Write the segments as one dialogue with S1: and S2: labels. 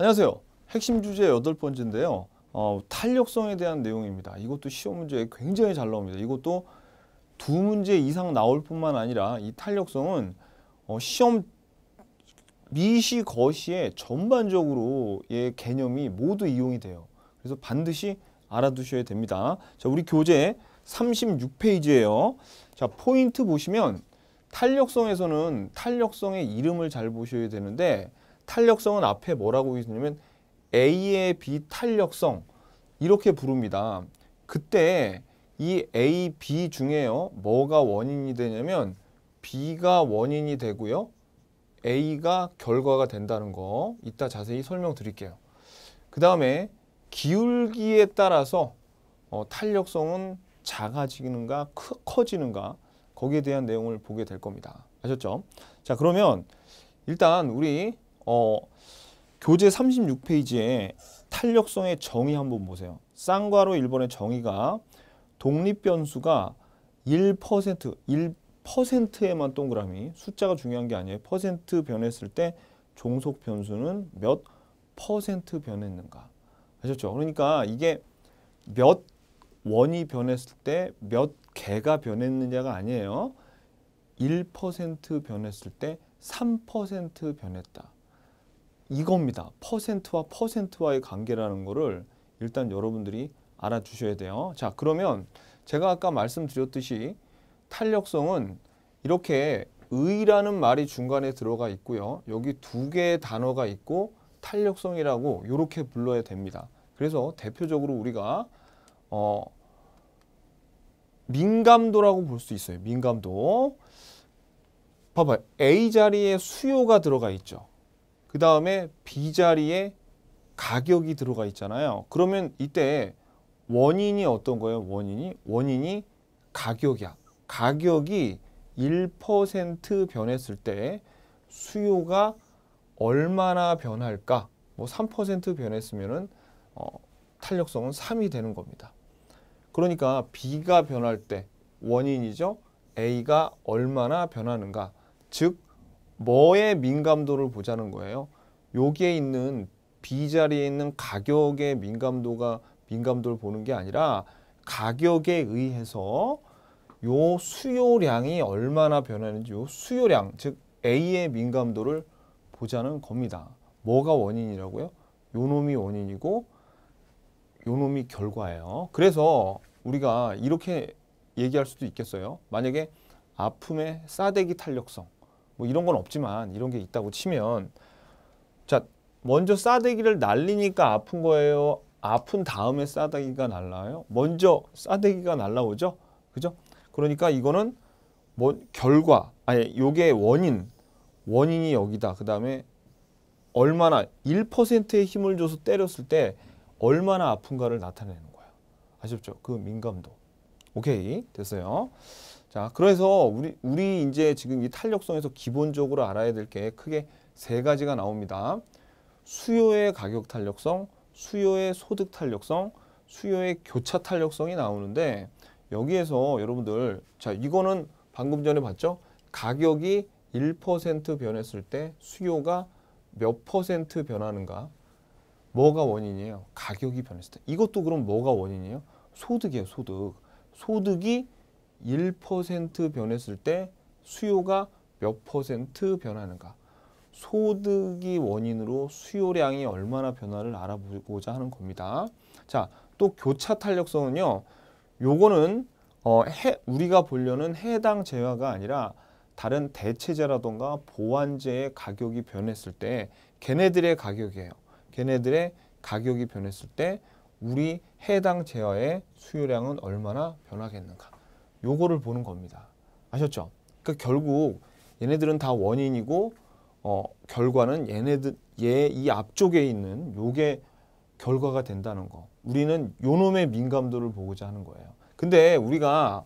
S1: 안녕하세요. 핵심 주제 여덟 번째인데요. 어, 탄력성에 대한 내용입니다. 이것도 시험 문제에 굉장히 잘 나옵니다. 이것도 두 문제 이상 나올 뿐만 아니라 이 탄력성은 어, 시험 미시 거시에 전반적으로의 개념이 모두 이용이 돼요. 그래서 반드시 알아두셔야 됩니다. 자, 우리 교재 36페이지예요. 자, 포인트 보시면 탄력성에서는 탄력성의 이름을 잘 보셔야 되는데 탄력성은 앞에 뭐라고 있냐면 A의 B 탄력성 이렇게 부릅니다. 그때 이 A, B 중에요. 뭐가 원인이 되냐면 B가 원인이 되고요. A가 결과가 된다는 거 이따 자세히 설명드릴게요. 그 다음에 기울기에 따라서 어, 탄력성은 작아지는가 크, 커지는가 거기에 대한 내용을 보게 될 겁니다. 아셨죠? 자 그러면 일단 우리 어, 교재 36페이지에 탄력성의 정의 한번 보세요. 쌍괄호 1번의 정의가 독립변수가 1%, 1%에만 동그라미, 숫자가 중요한 게 아니에요. 퍼센트 변했을 때 종속 변수는 몇 퍼센트 변했는가. 아셨죠? 그러니까 이게 몇 원이 변했을 때 몇 개가 변했느냐가 아니에요. 1% 변했을 때 3% 변했다. 이겁니다. 퍼센트와 퍼센트와의 관계라는 거를 일단 여러분들이 알아주셔야 돼요. 자 그러면 제가 아까 말씀드렸듯이 탄력성은 이렇게 의라는 말이 중간에 들어가 있고요. 여기 두 개의 단어가 있고 탄력성이라고 이렇게 불러야 됩니다. 그래서 대표적으로 우리가 어, 민감도라고 볼 수 있어요. 민감도. 봐봐 A 자리에 수요가 들어가 있죠. 그 다음에 B 자리에 가격이 들어가 있잖아요. 그러면 이때 원인이 어떤 거예요? 원인이? 원인이 가격이야. 가격이 1% 변했을 때 수요가 얼마나 변할까? 뭐 3% 변했으면은 어, 탄력성은 3이 되는 겁니다. 그러니까 B가 변할 때 원인이죠. A가 얼마나 변하는가. 즉 뭐의 민감도를 보자는 거예요. 여기에 있는 B 자리에 있는 가격의 민감도가 민감도를 보는 게 아니라 가격에 의해서 요 수요량이 얼마나 변하는지 요 수요량 즉 A의 민감도를 보자는 겁니다. 뭐가 원인이라고요? 요 놈이 원인이고 요 놈이 결과예요. 그래서 우리가 이렇게 얘기할 수도 있겠어요. 만약에 아픔의 싸대기 탄력성 뭐 이런 건 없지만 이런 게 있다고 치면 자 먼저 싸대기를 날리니까 아픈 거예요. 아픈 다음에 싸대기가 날라요. 먼저 싸대기가 날라오죠. 그죠? 그러니까 이거는 뭐 결과 아니 요게 원인 원인이 여기다. 그 다음에 얼마나 1%의 힘을 줘서 때렸을 때 얼마나 아픈가를 나타내는 거예 아셨죠? 그 민감도. 오케이 됐어요. 자, 그래서 우리, 우리 이제 지금 이 탄력성에서 기본적으로 알아야 될 게 크게 세 가지가 나옵니다. 수요의 가격 탄력성, 수요의 소득 탄력성, 수요의 교차 탄력성이 나오는데 여기에서 여러분들 자 이거는 방금 전에 봤죠? 가격이 1% 변했을 때 수요가 몇 퍼센트 변하는가? 뭐가 원인이에요? 가격이 변했을 때. 이것도 그럼 뭐가 원인이에요? 소득이에요, 소득. 소득이 1% 변했을 때 수요가 몇 퍼센트 변하는가. 소득이 원인으로 수요량이 얼마나 변화를 알아보고자 하는 겁니다. 자, 또 교차 탄력성은요. 요거는 어, 해, 우리가 보려는 해당 재화가 아니라 다른 대체재라던가 보완재의 가격이 변했을 때 걔네들의 가격이에요. 걔네들의 가격이 변했을 때 우리 해당 재화의 수요량은 얼마나 변하겠는가. 요거를 보는 겁니다. 아셨죠? 그러니까 결국 얘네들은 다 원인이고 어, 결과는 얘네들 얘 이 앞쪽에 있는 요게 결과가 된다는 거. 우리는 요놈의 민감도를 보고자 하는 거예요. 근데 우리가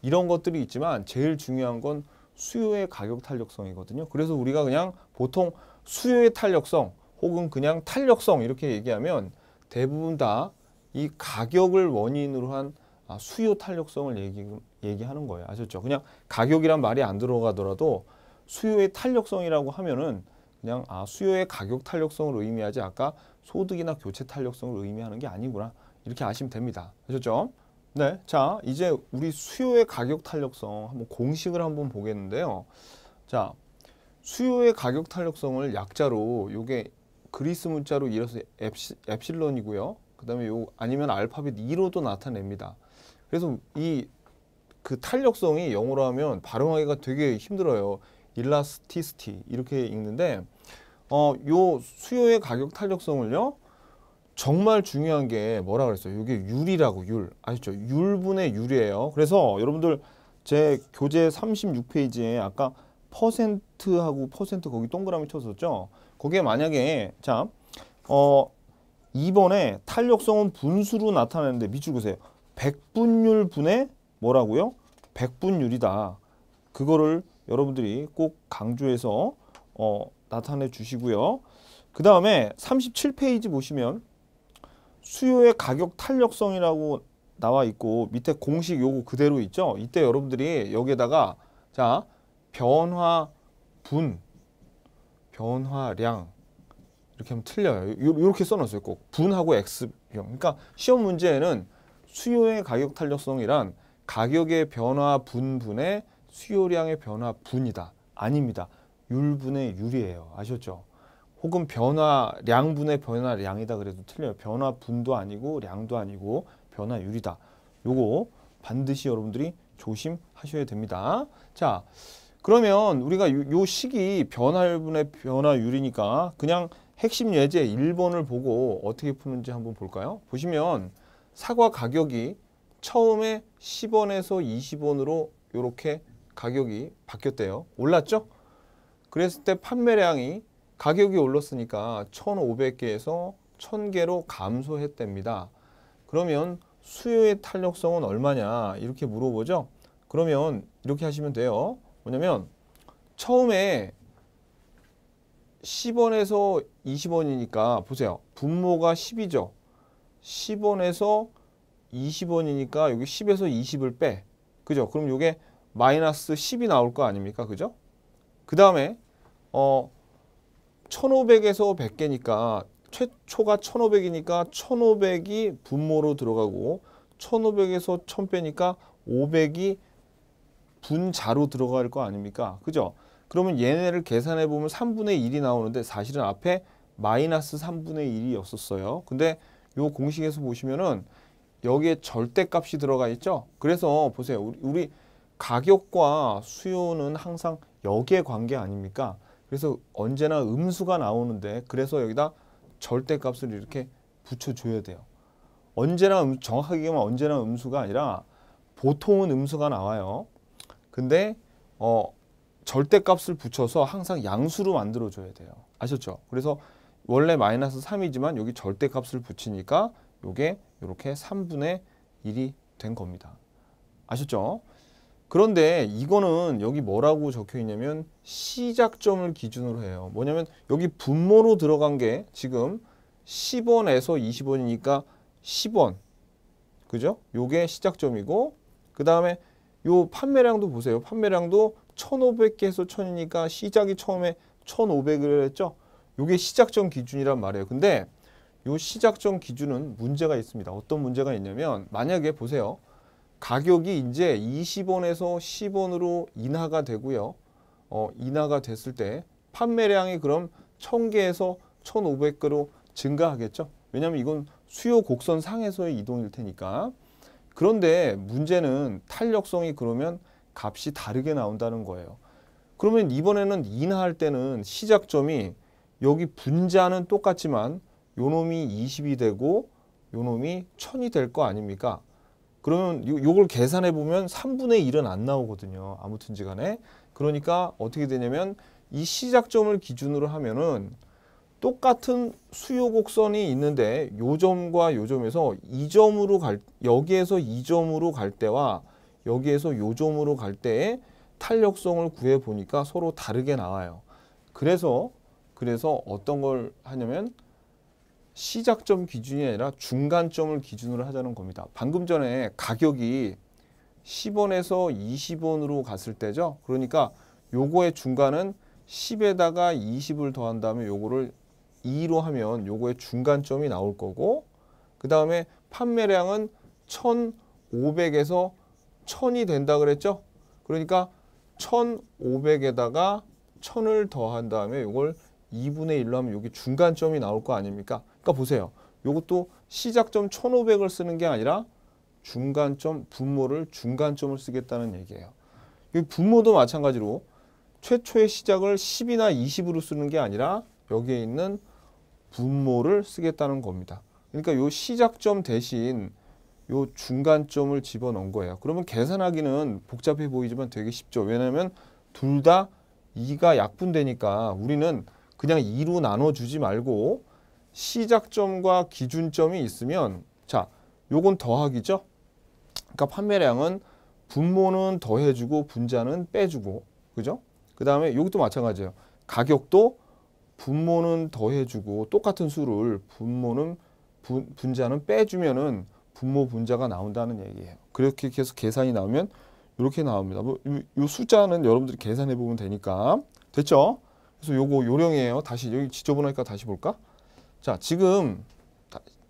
S1: 이런 것들이 있지만 제일 중요한 건 수요의 가격 탄력성이거든요. 그래서 우리가 그냥 보통 수요의 탄력성 혹은 그냥 탄력성 이렇게 얘기하면 대부분 다 이 가격을 원인으로 한 아, 수요 탄력성을 얘기, 얘기하는 거예요. 아셨죠? 그냥 가격이란 말이 안 들어가더라도 수요의 탄력성이라고 하면은 그냥 아 수요의 가격 탄력성을 의미하지 아까 소득이나 교체 탄력성을 의미하는 게 아니구나 이렇게 아시면 됩니다. 아셨죠? 네, 자 이제 우리 수요의 가격 탄력성 한번 공식을 한번 보겠는데요. 자 수요의 가격 탄력성을 약자로 요게 그리스 문자로 이어서 엡시, 엡실론이고요. 그 다음에 요 아니면 알파벳 2로도 나타냅니다. 그래서 이그 탄력성이 영어로 하면 발음하기가 되게 힘들어요. 일라스티스티 이렇게 읽는데 어, 요 수요의 가격 탄력성을요. 정말 중요한 게 뭐라 그랬어요? 이게 율이라고 율. 아시죠? 율분의 율이에요. 그래서 여러분들 제 교재 36페이지에 아까 퍼센트하고 퍼센트 거기 동그라미 쳤었죠? 거기에 만약에 자 어, 2번에 탄력성은 분수로 나타내는데 밑줄 보세요 백분율 분의 뭐라고요? 백분율이다. 그거를 여러분들이 꼭 강조해서 어, 나타내 주시고요. 그 다음에 37페이지 보시면 수요의 가격 탄력성이라고 나와 있고 밑에 공식 요거 그대로 있죠. 이때 여러분들이 여기에다가 자 변화분 변화량 이렇게 하면 틀려요. 이렇게 써놨어요. 꼭 분하고 x형. 그러니까 시험 문제에는 수요의 가격 탄력성이란 가격의 변화분분의 수요량의 변화분이다. 아닙니다. 율분의 율이에요. 아셨죠? 혹은 변화량분의 변화량이다 그래도 틀려요. 변화분도 아니고 량도 아니고 변화율이다. 요거 반드시 여러분들이 조심하셔야 됩니다. 자, 그러면 우리가 요, 요 식이 변화율분의 변화율이니까 그냥 핵심 예제 1번을 보고 어떻게 푸는지 한번 볼까요? 보시면 사과 가격이 처음에 10원에서 20원으로 이렇게 가격이 바뀌었대요. 올랐죠? 그랬을 때 판매량이 가격이 올랐으니까 1,500개에서 1,000개로 감소했답니다. 그러면 수요의 탄력성은 얼마냐 이렇게 물어보죠. 그러면 이렇게 하시면 돼요. 뭐냐면 처음에 10원에서 20원이니까 보세요. 분모가 10이죠. 10원에서 20원이니까 여기 10에서 20을 빼. 그죠? 그럼 이게 마이너스 10이 나올 거 아닙니까? 그죠? 그 다음에 어 1500에서 100개니까 최초가 1500이니까 1500이 분모로 들어가고 1500에서 1000 빼니까 500이 분자로 들어갈 거 아닙니까? 그죠? 그러면 얘네를 계산해 보면 3분의 1이 나오는데 사실은 앞에 마이너스 3분의 1이었었어요. 근데 요 공식에서 보시면은 여기에 절대값이 들어가 있죠. 그래서 보세요. 우리, 우리 가격과 수요는 항상 여기에 관계 아닙니까? 그래서 언제나 음수가 나오는데 그래서 여기다 절대값을 이렇게 붙여줘야 돼요. 언제나 음, 정확하게 만 언제나 음수가 아니라 보통은 음수가 나와요. 근데 어, 절대값을 붙여서 항상 양수로 만들어줘야 돼요. 아셨죠? 그래서 원래 마이너스 3이지만 여기 절대값을 붙이니까 이게 이렇게 3분의 1이 된 겁니다. 아셨죠? 그런데 이거는 여기 뭐라고 적혀 있냐면 시작점을 기준으로 해요. 뭐냐면 여기 분모로 들어간 게 지금 10원에서 20원이니까 10원. 그죠? 요게 시작점이고 그 다음에 요 판매량도 보세요. 판매량도 1,500개에서 1,000이니까 시작이 처음에 1,500을 했죠? 요게 시작점 기준이란 말이에요. 근데 요 시작점 기준은 문제가 있습니다. 어떤 문제가 있냐면 만약에 보세요. 가격이 이제 20원에서 10원으로 인하가 되고요. 어, 인하가 됐을 때 판매량이 그럼 1000개에서 1500개로 증가하겠죠. 왜냐하면 이건 수요 곡선 상에서의 이동일 테니까. 그런데 문제는 탄력성이 그러면 값이 다르게 나온다는 거예요. 그러면 이번에는 인하할 때는 시작점이 여기 분자는 똑같지만 요놈이 20이 되고 요놈이 1000이 될 거 아닙니까? 그러면 요, 걸 계산해 보면 3분의 1은 안 나오거든요. 아무튼지 간에. 그러니까 어떻게 되냐면 이 시작점을 기준으로 하면은 똑같은 수요 곡선이 있는데 요 점과 요 점에서 이 점으로 갈 여기에서 이 점으로 갈 때와 여기에서 요 점으로 갈 때의 탄력성을 구해 보니까 서로 다르게 나와요. 그래서 그래서 어떤 걸 하냐면 시작점 기준이 아니라 중간점을 기준으로 하자는 겁니다. 방금 전에 가격이 10원에서 20원으로 갔을 때죠. 그러니까 요거의 중간은 10에다가 20을 더한 다음에 요거를 2로 하면 요거의 중간점이 나올 거고 그 다음에 판매량은 1,500에서 1,000이 된다 그랬죠. 그러니까 1,500에다가 1,000을 더한 다음에 요걸 2분의 1로 하면 여기 중간점이 나올 거 아닙니까? 그러니까 보세요. 이것도 시작점 1500을 쓰는 게 아니라 중간점 분모를 중간점을 쓰겠다는 얘기예요. 여기 분모도 마찬가지로 최초의 시작을 10이나 20으로 쓰는 게 아니라 여기에 있는 분모를 쓰겠다는 겁니다. 그러니까 요 시작점 대신 요 중간점을 집어넣은 거예요. 그러면 계산하기는 복잡해 보이지만 되게 쉽죠. 왜냐하면 둘 다 2가 약분되니까 우리는 그냥 2로 나눠주지 말고 시작점과 기준점이 있으면 자, 요건 더하기죠. 그러니까 판매량은 분모는 더해주고 분자는 빼주고 그죠? 그 다음에 이것도 마찬가지예요. 가격도 분모는 더해주고 똑같은 수를 분모는 분, 분자는 빼주면은 분모 분자가 나온다는 얘기예요. 그렇게 계속 계산이 나오면 이렇게 나옵니다. 뭐, 이, 이 숫자는 여러분들이 계산해 보면 되니까 됐죠? 그래서 요거 요령이에요. 다시 여기 지저분하니까 다시 볼까? 자, 지금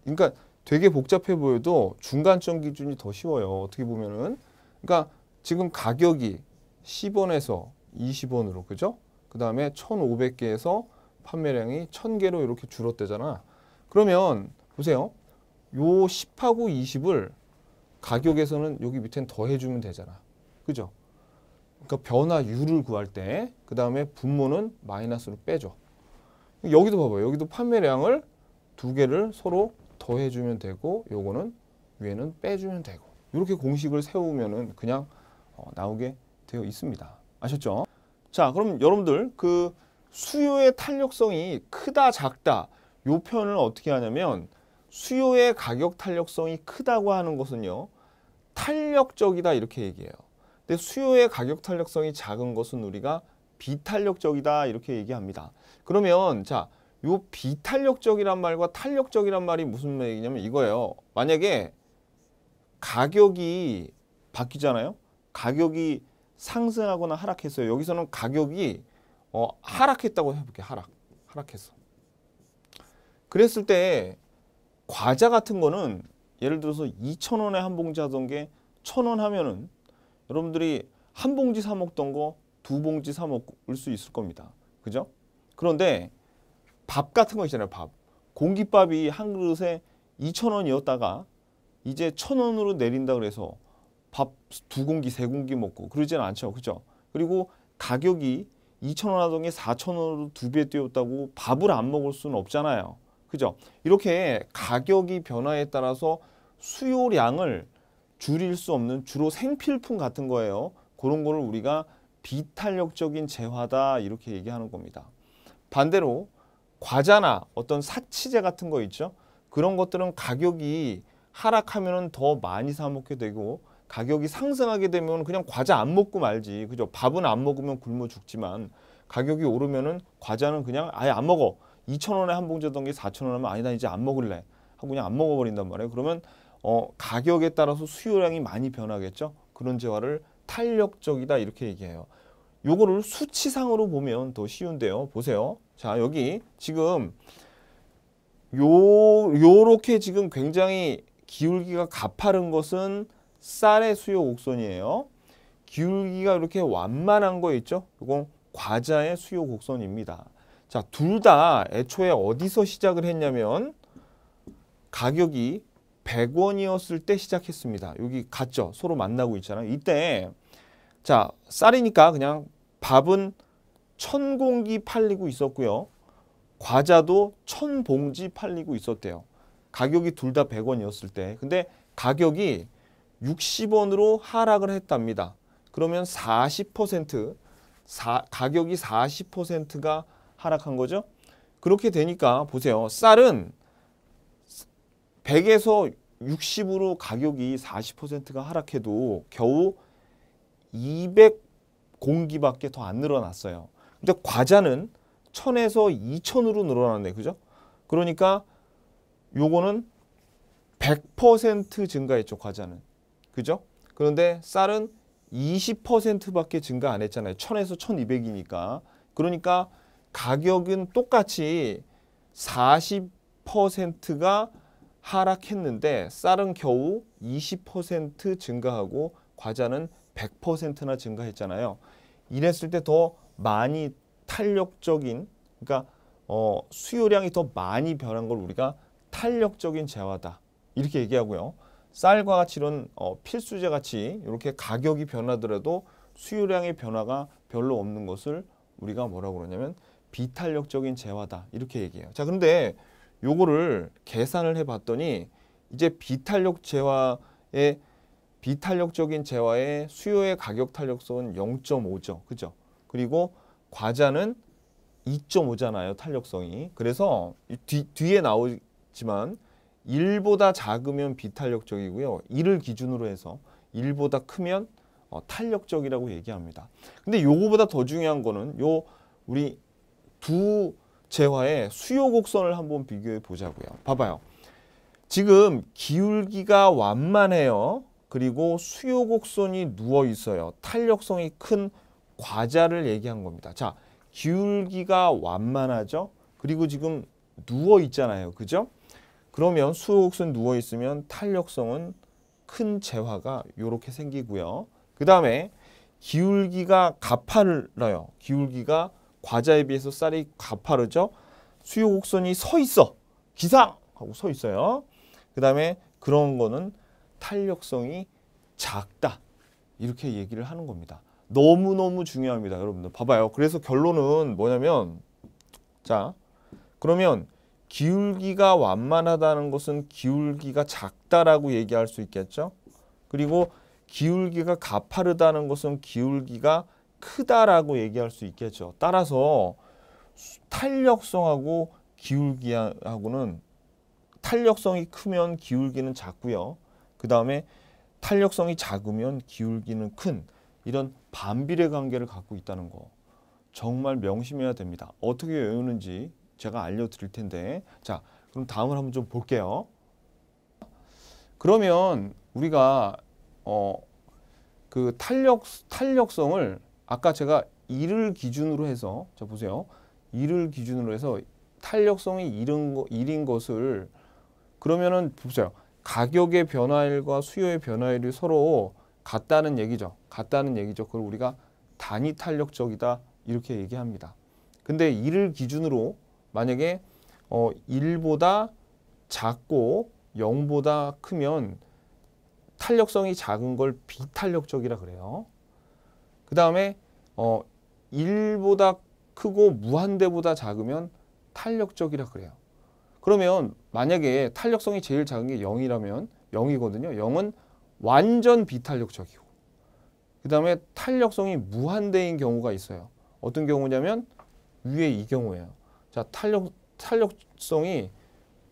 S1: 그러니까 되게 복잡해 보여도 중간점 기준이 더 쉬워요. 어떻게 보면은. 그러니까 지금 가격이 10원에서 20원으로 그죠? 그 다음에 1,500개에서 판매량이 1,000개로 이렇게 줄었대잖아. 그러면 보세요. 요 10하고 20을 가격에서는 여기 밑엔 더해주면 되잖아. 그죠? 그러니까 변화율을 구할 때 그 다음에 분모는 마이너스로 빼죠. 여기도 봐봐요. 여기도 판매량을 두 개를 서로 더해주면 되고 요거는 위에는 빼주면 되고 이렇게 공식을 세우면은 그냥 어, 나오게 되어 있습니다. 아셨죠? 자 그럼 여러분들 그 수요의 탄력성이 크다 작다 요 표현을 어떻게 하냐면 수요의 가격 탄력성이 크다고 하는 것은요 탄력적이다 이렇게 얘기해요. 근데 수요의 가격 탄력성이 작은 것은 우리가 비탄력적이다 이렇게 얘기합니다. 그러면 자, 이 비탄력적이란 말과 탄력적이란 말이 무슨 얘기냐면 이거예요. 만약에 가격이 바뀌잖아요. 가격이 상승하거나 하락했어요. 여기서는 가격이 어, 하락했다고 해볼게요. 하락. 하락했어. 그랬을 때 과자 같은 거는 예를 들어서 2천원에 한 봉지 하던 게1천원 하면은 여러분들이 한 봉지 사 먹던 거 두 봉지 사 먹을 수 있을 겁니다. 그죠? 그런데 밥 같은 거 있잖아요. 밥. 공깃밥이 한 그릇에 2,000원이었다가 이제 1,000원으로 내린다 그래서 밥 두 공기, 세 공기 먹고 그러지는 않죠. 그죠? 렇 그리고 가격이 2,000원 하던 게 4,000원으로 두 배 뛰었다고 밥을 안 먹을 수는 없잖아요. 그죠? 이렇게 가격이 변화에 따라서 수요량을 줄일 수 없는 주로 생필품 같은 거예요. 그런 거를 우리가 비탄력적인 재화다 이렇게 얘기하는 겁니다. 반대로 과자나 어떤 사치제 같은 거 있죠. 그런 것들은 가격이 하락하면 더 많이 사 먹게 되고 가격이 상승하게 되면 그냥 과자 안 먹고 말지. 그죠? 밥은 안 먹으면 굶어 죽지만 가격이 오르면은 과자는 그냥 아예 안 먹어. 2,000원에 한 봉지였던 게 4,000원 하면 아니다 이제 안 먹을래. 하고 그냥 안 먹어 버린단 말이에요. 그러면 어 가격에 따라서 수요량이 많이 변하겠죠. 그런 재화를 탄력적이다 이렇게 얘기해요. 요거를 수치상으로 보면 더 쉬운데요. 보세요. 자, 여기 지금 요 요렇게 지금 굉장히 기울기가 가파른 것은 쌀의 수요 곡선이에요. 기울기가 이렇게 완만한 거 있죠? 이건 과자의 수요 곡선입니다. 자, 둘 다 애초에 어디서 시작을 했냐면 가격이 100원이었을 때 시작했습니다. 여기 같죠? 서로 만나고 있잖아요. 이때 자, 쌀이니까 그냥 밥은 천 공기 팔리고 있었고요. 과자도 천 봉지 팔리고 있었대요. 가격이 둘 다 100원이었을 때. 근데 가격이 60원으로 하락을 했답니다. 그러면 40% 사, 가격이 40%가 하락한 거죠. 그렇게 되니까 보세요. 쌀은 100에서 60으로 가격이 40%가 하락해도 겨우 200 공기밖에 더 안 늘어났어요. 근데 과자는 1 0 0 0에서2 0 0 0으로 늘어났네. 그죠? 그러니까 요거는 100% 증가했죠. 과자는. 그죠? 그런데 쌀은 20%밖에 증가 안 했잖아요. 1 0 0 0에서1 2 0 0이니까 그러니까 가격은 똑같이 40%가 하락했는데 쌀은 겨우 20% 증가하고 과자는 100%나 증가했잖아요. 이랬을 때 더 많이 탄력적인 그러니까 어, 수요량이 더 많이 변한 걸 우리가 탄력적인 재화다 이렇게 얘기하고요. 쌀과 같이 이런 어, 필수재 같이 이렇게 가격이 변하더라도 수요량의 변화가 별로 없는 것을 우리가 뭐라고 그러냐면 비탄력적인 재화다 이렇게 얘기해요. 자 그런데 요거를 계산을 해봤더니 이제 비탄력 재화의 비탄력적인 재화의 수요의 가격 탄력성은 0.5죠. 그죠? 그리고 과자는 2.5잖아요. 탄력성이. 그래서 뒤, 뒤에 나오지만 1보다 작으면 비탄력적이고요. 1을 기준으로 해서 1보다 크면 어, 탄력적이라고 얘기합니다. 근데 요거보다 더 중요한 거는 요 우리 두 재화의 수요 곡선을 한번 비교해 보자고요. 봐봐요. 지금 기울기가 완만해요. 그리고 수요곡선이 누워 있어요. 탄력성이 큰 과자를 얘기한 겁니다. 자, 기울기가 완만하죠. 그리고 지금 누워 있잖아요. 그죠? 그러면 수요곡선 누워 있으면 탄력성은 큰 재화가 이렇게 생기고요. 그 다음에 기울기가 가파르요. 기울기가 과자에 비해서 쌀이 가파르죠. 수요곡선이 서 있어. 기상! 하고 서 있어요. 그 다음에 그런 거는 탄력성이 작다. 이렇게 얘기를 하는 겁니다. 너무너무 중요합니다. 여러분들 봐봐요. 그래서 결론은 뭐냐면 자 그러면 기울기가 완만하다는 것은 기울기가 작다라고 얘기할 수 있겠죠. 그리고 기울기가 가파르다는 것은 기울기가 크다라고 얘기할 수 있겠죠. 따라서 탄력성하고 기울기하고는 탄력성이 크면 기울기는 작고요. 그 다음에 탄력성이 작으면 기울기는 큰 이런 반비례 관계를 갖고 있다는 거 정말 명심해야 됩니다. 어떻게 외우는지 제가 알려드릴 텐데 자 그럼 다음을 한번 좀 볼게요. 그러면 우리가 어, 그 탄력, 탄력성을 아까 제가 일을 기준으로 해서 자 보세요. 일을 기준으로 해서 탄력성이 일인, 거, 일인 것을 그러면은 보세요. 가격의 변화일과 수요의 변화일이 서로 같다는 얘기죠. 같다는 얘기죠. 그걸 우리가 단위 탄력적이다 이렇게 얘기합니다. 근데 이를 기준으로 만약에 어 1보다 작고 0보다 크면 탄력성이 작은 걸 비탄력적이라 그래요. 그 다음에 어 1보다 크고 무한대보다 작으면 탄력적이라 그래요. 그러면 만약에 탄력성이 제일 작은 게 0이라면 0이거든요. 0은 완전 비탄력적이고 그 다음에 탄력성이 무한대인 경우가 있어요. 어떤 경우냐면 위에 이 경우예요. 자 탄력, 탄력성이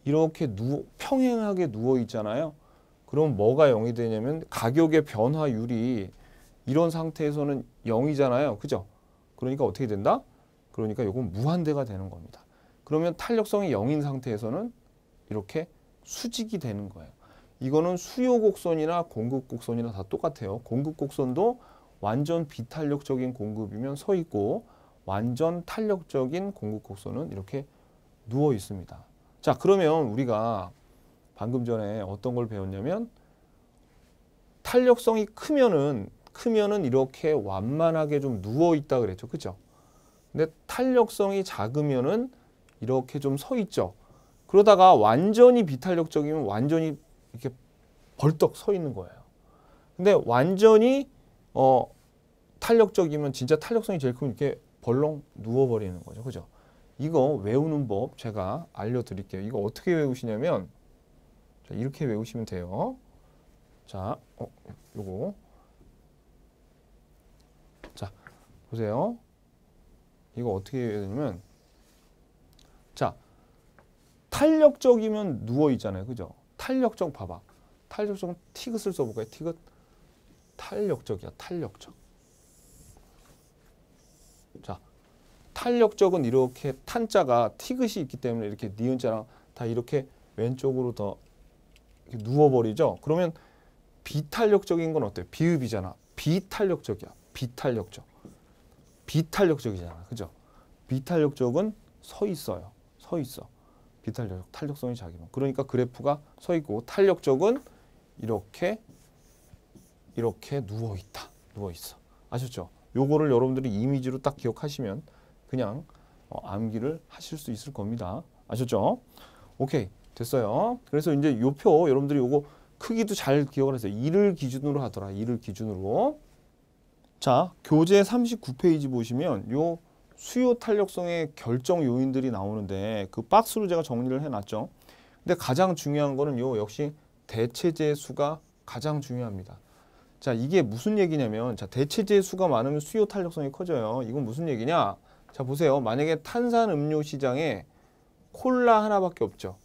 S1: 이렇게 누워, 평행하게 누워 있잖아요. 그럼 뭐가 0이 되냐면 가격의 변화율이 이런 상태에서는 0이잖아요. 그죠? 그러니까 어떻게 된다? 그러니까 이건 무한대가 되는 겁니다. 그러면 탄력성이 0인 상태에서는 이렇게 수직이 되는 거예요. 이거는 수요 곡선이나 공급 곡선이나 다 똑같아요. 공급 곡선도 완전 비탄력적인 공급이면 서 있고 완전 탄력적인 공급 곡선은 이렇게 누워 있습니다. 자 그러면 우리가 방금 전에 어떤 걸 배웠냐면 탄력성이 크면은 크면은 이렇게 완만하게 좀 누워 있다 그랬죠. 그죠? 근데 탄력성이 작으면은 이렇게 좀 서 있죠. 그러다가 완전히 비탄력적이면 완전히 이렇게 벌떡 서 있는 거예요. 근데 완전히 어 탄력적이면 진짜 탄력성이 제일 크면 이렇게 벌렁 누워버리는 거죠. 그죠? 이거 외우는 법 제가 알려드릴게요. 이거 어떻게 외우시냐면 자, 이렇게 외우시면 돼요. 자, 어, 요거 자, 보세요. 이거 어떻게 외우냐면 탄력적이면 누워 있잖아요. 그죠? 탄력적 봐봐. 탄력적 티긋을 써볼까요? 티긋. 탄력적이야. 탄력적. 자, 탄력적은 이렇게 탄자가 티긋이 있기 때문에 이렇게 니은자랑 다 이렇게 왼쪽으로 더 누워버리죠. 그러면 비탄력적인 건 어때요? 비읍이잖아. 비탄력적이야. 비탄력적. 비탄력적이잖아. 그죠? 비탄력적은 서 있어요. 서 있어. 비탄력, 탄력성이 작으면. 뭐. 그러니까 그래프가 서 있고 탄력 적은 이렇게 이렇게 누워 있다. 누워 있어. 아셨죠? 요거를 여러분들이 이미지로 딱 기억하시면 그냥 어, 암기를 하실 수 있을 겁니다. 아셨죠? 오케이. 됐어요. 그래서 이제 요 표 여러분들이 요거 크기도 잘 기억을 하세요. 이를 기준으로 하더라. 이를 기준으로. 자, 교재 39페이지 보시면 요 수요 탄력성의 결정 요인들이 나오는데 그 박스로 제가 정리를 해놨죠. 근데 가장 중요한 거는 요 역시 대체제 수가 가장 중요합니다. 자 이게 무슨 얘기냐면 자 대체제 수가 많으면 수요 탄력성이 커져요. 이건 무슨 얘기냐? 자 보세요. 만약에 탄산 음료 시장에 콜라 하나밖에 없죠.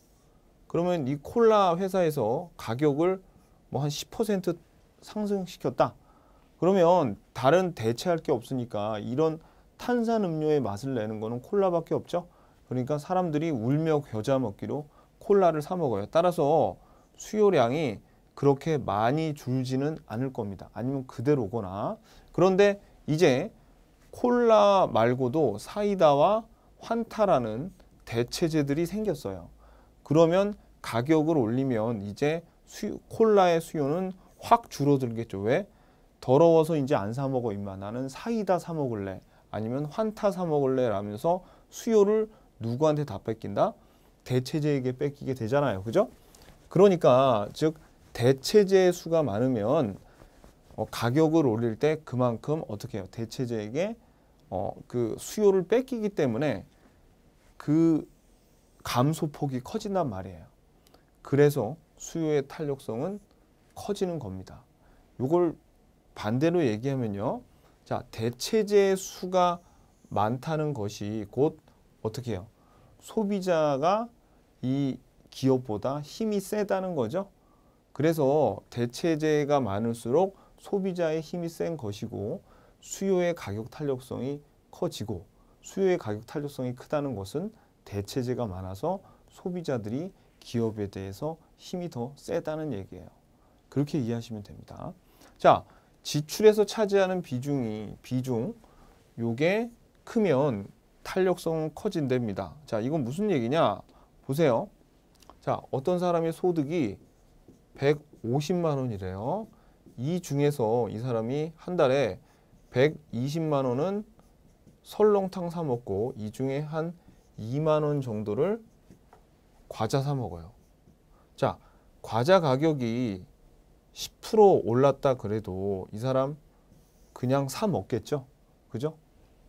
S1: 그러면 이 콜라 회사에서 가격을 뭐 한 10% 상승시켰다. 그러면 다른 대체할 게 없으니까 이런 탄산음료의 맛을 내는 거는 콜라밖에 없죠. 그러니까 사람들이 울며 겨자 먹기로 콜라를 사 먹어요. 따라서 수요량이 그렇게 많이 줄지는 않을 겁니다. 아니면 그대로거나 그런데 이제 콜라 말고도 사이다와 환타라는 대체제들이 생겼어요. 그러면 가격을 올리면 이제 수요, 콜라의 수요는 확 줄어들겠죠. 왜? 더러워서 이제 안 사 먹어 임마. 나는 사이다 사 먹을래. 아니면 환타 사 먹을래 라면서 수요를 누구한테 다 뺏긴다? 대체제에게 뺏기게 되잖아요. 그죠? 그러니까 즉 대체제의 수가 많으면 어, 가격을 올릴 때 그만큼 어떻게 해요? 대체제에게 어, 그 수요를 뺏기기 때문에 그 감소폭이 커진단 말이에요. 그래서 수요의 탄력성은 커지는 겁니다. 이걸 반대로 얘기하면요. 자, 대체제 수가 많다는 것이 곧 어떻게 해요? 소비자가 이 기업보다 힘이 세다는 거죠. 그래서 대체재가 많을수록 소비자의 힘이 센 것이고 수요의 가격 탄력성이 커지고 수요의 가격 탄력성이 크다는 것은 대체재가 많아서 소비자들이 기업에 대해서 힘이 더 세다는 얘기예요. 그렇게 이해하시면 됩니다. 자, 지출에서 차지하는 비중이 비중 요게 크면 탄력성은 커진답니다. 자, 이건 무슨 얘기냐? 보세요. 자, 어떤 사람의 소득이 150만 원이래요. 이 중에서 이 사람이 한 달에 120만 원은 설렁탕 사 먹고 이 중에 한 2만 원 정도를 과자 사 먹어요. 자, 과자 가격이 10% 올랐다 그래도 이 사람 그냥 사 먹겠죠. 그죠?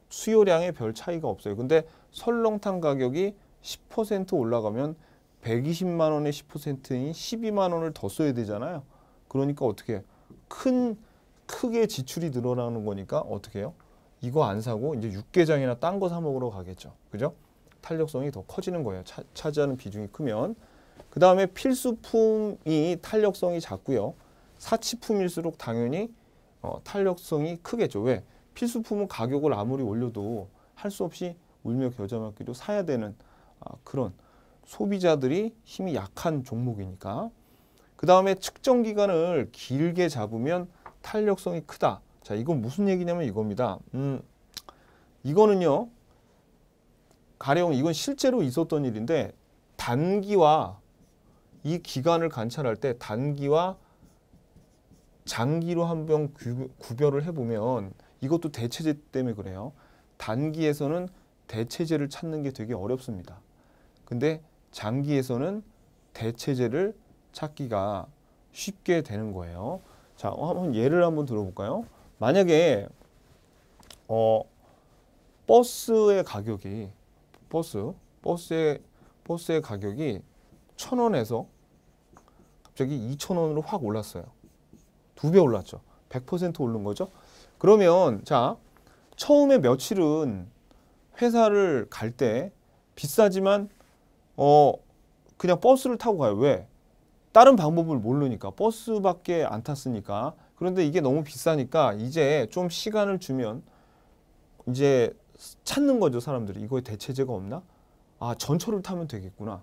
S1: 수요량에 별 차이가 없어요. 근데 설렁탕 가격이 10% 올라가면 120만 원에 10%인 12만 원을 더 써야 되잖아요. 그러니까 어떻게 큰 크게 지출이 늘어나는 거니까 어떻게 해요? 이거 안 사고 이제 육개장이나 딴 거 사 먹으러 가겠죠. 그죠? 탄력성이 더 커지는 거예요. 차, 차지하는 비중이 크면. 그 다음에 필수품이 탄력성이 작고요. 사치품일수록 당연히 어, 탄력성이 크겠죠. 왜? 필수품은 가격을 아무리 올려도 할 수 없이 울며 겨자먹기도 사야 되는 아, 그런 소비자들이 힘이 약한 종목이니까. 그 다음에 측정 기간을 길게 잡으면 탄력성이 크다. 자, 이건 무슨 얘기냐면 이겁니다. 음, 이거는요. 가령 이건 실제로 있었던 일인데 단기와 이 기간을 관찰할 때 단기와 장기로 한번 구별을 해보면 이것도 대체제 때문에 그래요. 단기에서는 대체제를 찾는 게 되게 어렵습니다. 근데 장기에서는 대체제를 찾기가 쉽게 되는 거예요. 자, 어, 한번 예를 한번 들어볼까요? 만약에 어, 버스의 가격이 버스 버스의 버스의 가격이 천 원에서 갑자기 이천 원으로 확 올랐어요. 두배 올랐죠. 100% 오른 거죠. 그러면 자 처음에 며칠은 회사를 갈 때 비싸지만 어 그냥 버스를 타고 가요. 왜? 다른 방법을 모르니까 버스밖에 안 탔으니까 그런데 이게 너무 비싸니까 이제 좀 시간을 주면 이제 찾는 거죠 사람들이 이거에 대체제가 없나? 아 전철을 타면 되겠구나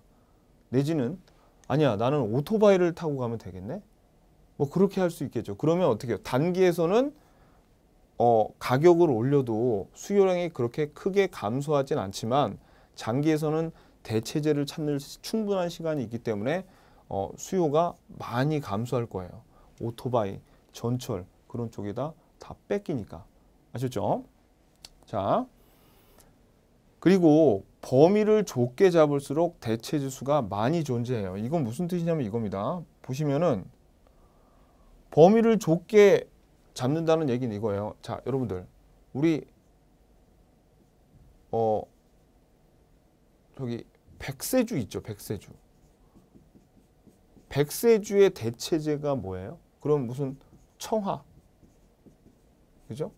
S1: 내지는 아니야 나는 오토바이를 타고 가면 되겠네 뭐 그렇게 할 수 있겠죠. 그러면 어떻게 해요? 단기에서는 어, 가격을 올려도 수요량이 그렇게 크게 감소하진 않지만 장기에서는 대체제를 찾는 충분한 시간이 있기 때문에 어, 수요가 많이 감소할 거예요. 오토바이, 전철 그런 쪽에다 다 뺏기니까. 아셨죠? 자, 그리고 범위를 좁게 잡을수록 대체지수가 많이 존재해요. 이건 무슨 뜻이냐면 이겁니다. 보시면은 범위를 좁게 잡는다는 얘기는 이거예요. 자, 여러분들. 우리 어 저기 백세주 있죠. 백세주. 백세주의 대체제가 뭐예요? 그럼 무슨 청하. 그죠?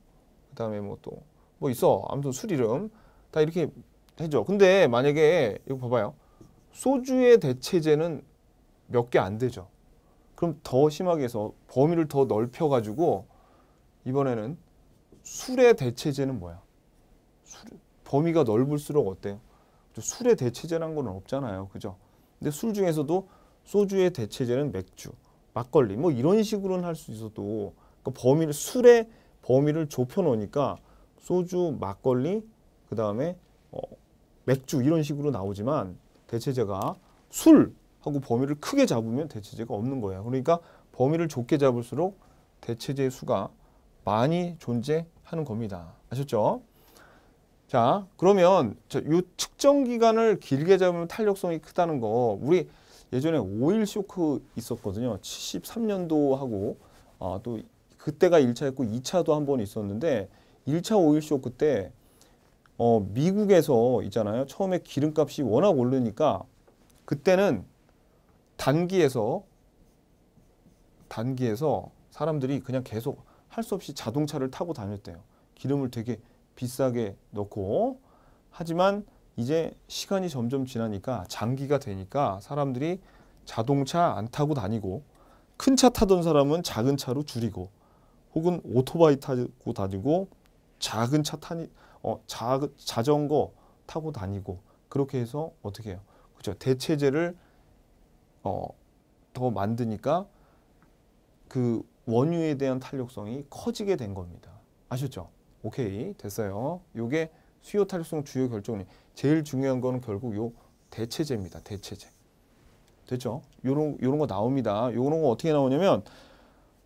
S1: 그다음에 뭐 또뭐 뭐 있어. 아무튼 술 이름 다 이렇게 해죠. 근데 만약에 이거 봐봐요. 소주의 대체제는 몇 개 안 되죠. 그럼 더 심하게 해서 범위를 더 넓혀가지고 이번에는 술의 대체제는 뭐야? 술, 범위가 넓을수록 어때요? 술의 대체제란 건 없잖아요. 그죠? 근데 술 중에서도 소주의 대체제는 맥주, 막걸리 뭐 이런 식으로는 할 수 있어도 그 범위를 술의 범위를 좁혀 놓으니까 소주, 막걸리, 그 다음에 어, 맥주 이런 식으로 나오지만 대체제가 술 하고 범위를 크게 잡으면 대체재가 없는 거예요. 그러니까 범위를 좁게 잡을수록 대체재의 수가 많이 존재하는 겁니다. 아셨죠? 자, 그러면 이 측정 기간을 길게 잡으면 탄력성이 크다는 거 우리 예전에 오일 쇼크 있었거든요. 73년도 하고 아, 또 그때가 1차 였고 2차도 한 번 있었는데 1차 오일 쇼크 때 어, 미국에서 있잖아요. 처음에 기름값이 워낙 오르니까 그때는 단기에서 단기에서 사람들이 그냥 계속 할 수 없이 자동차를 타고 다녔대요. 기름을 되게 비싸게 넣고 하지만 이제 시간이 점점 지나니까 장기가 되니까 사람들이 자동차 안 타고 다니고 큰 차 타던 사람은 작은 차로 줄이고 혹은 오토바이 타고 다니고 작은 차 타니 어 자, 자전거 타고 다니고 그렇게 해서 어떻게 해요? 그렇죠. 대체제를 어, 더 만드니까 그 원유에 대한 탄력성이 커지게 된 겁니다. 아셨죠? 오케이 됐어요. 요게 수요 탄력성 주요 결정이 제일 중요한 거는 결국 요 대체제입니다. 대체제. 됐죠? 요런 요런 거 나옵니다. 요런 거 어떻게 나오냐면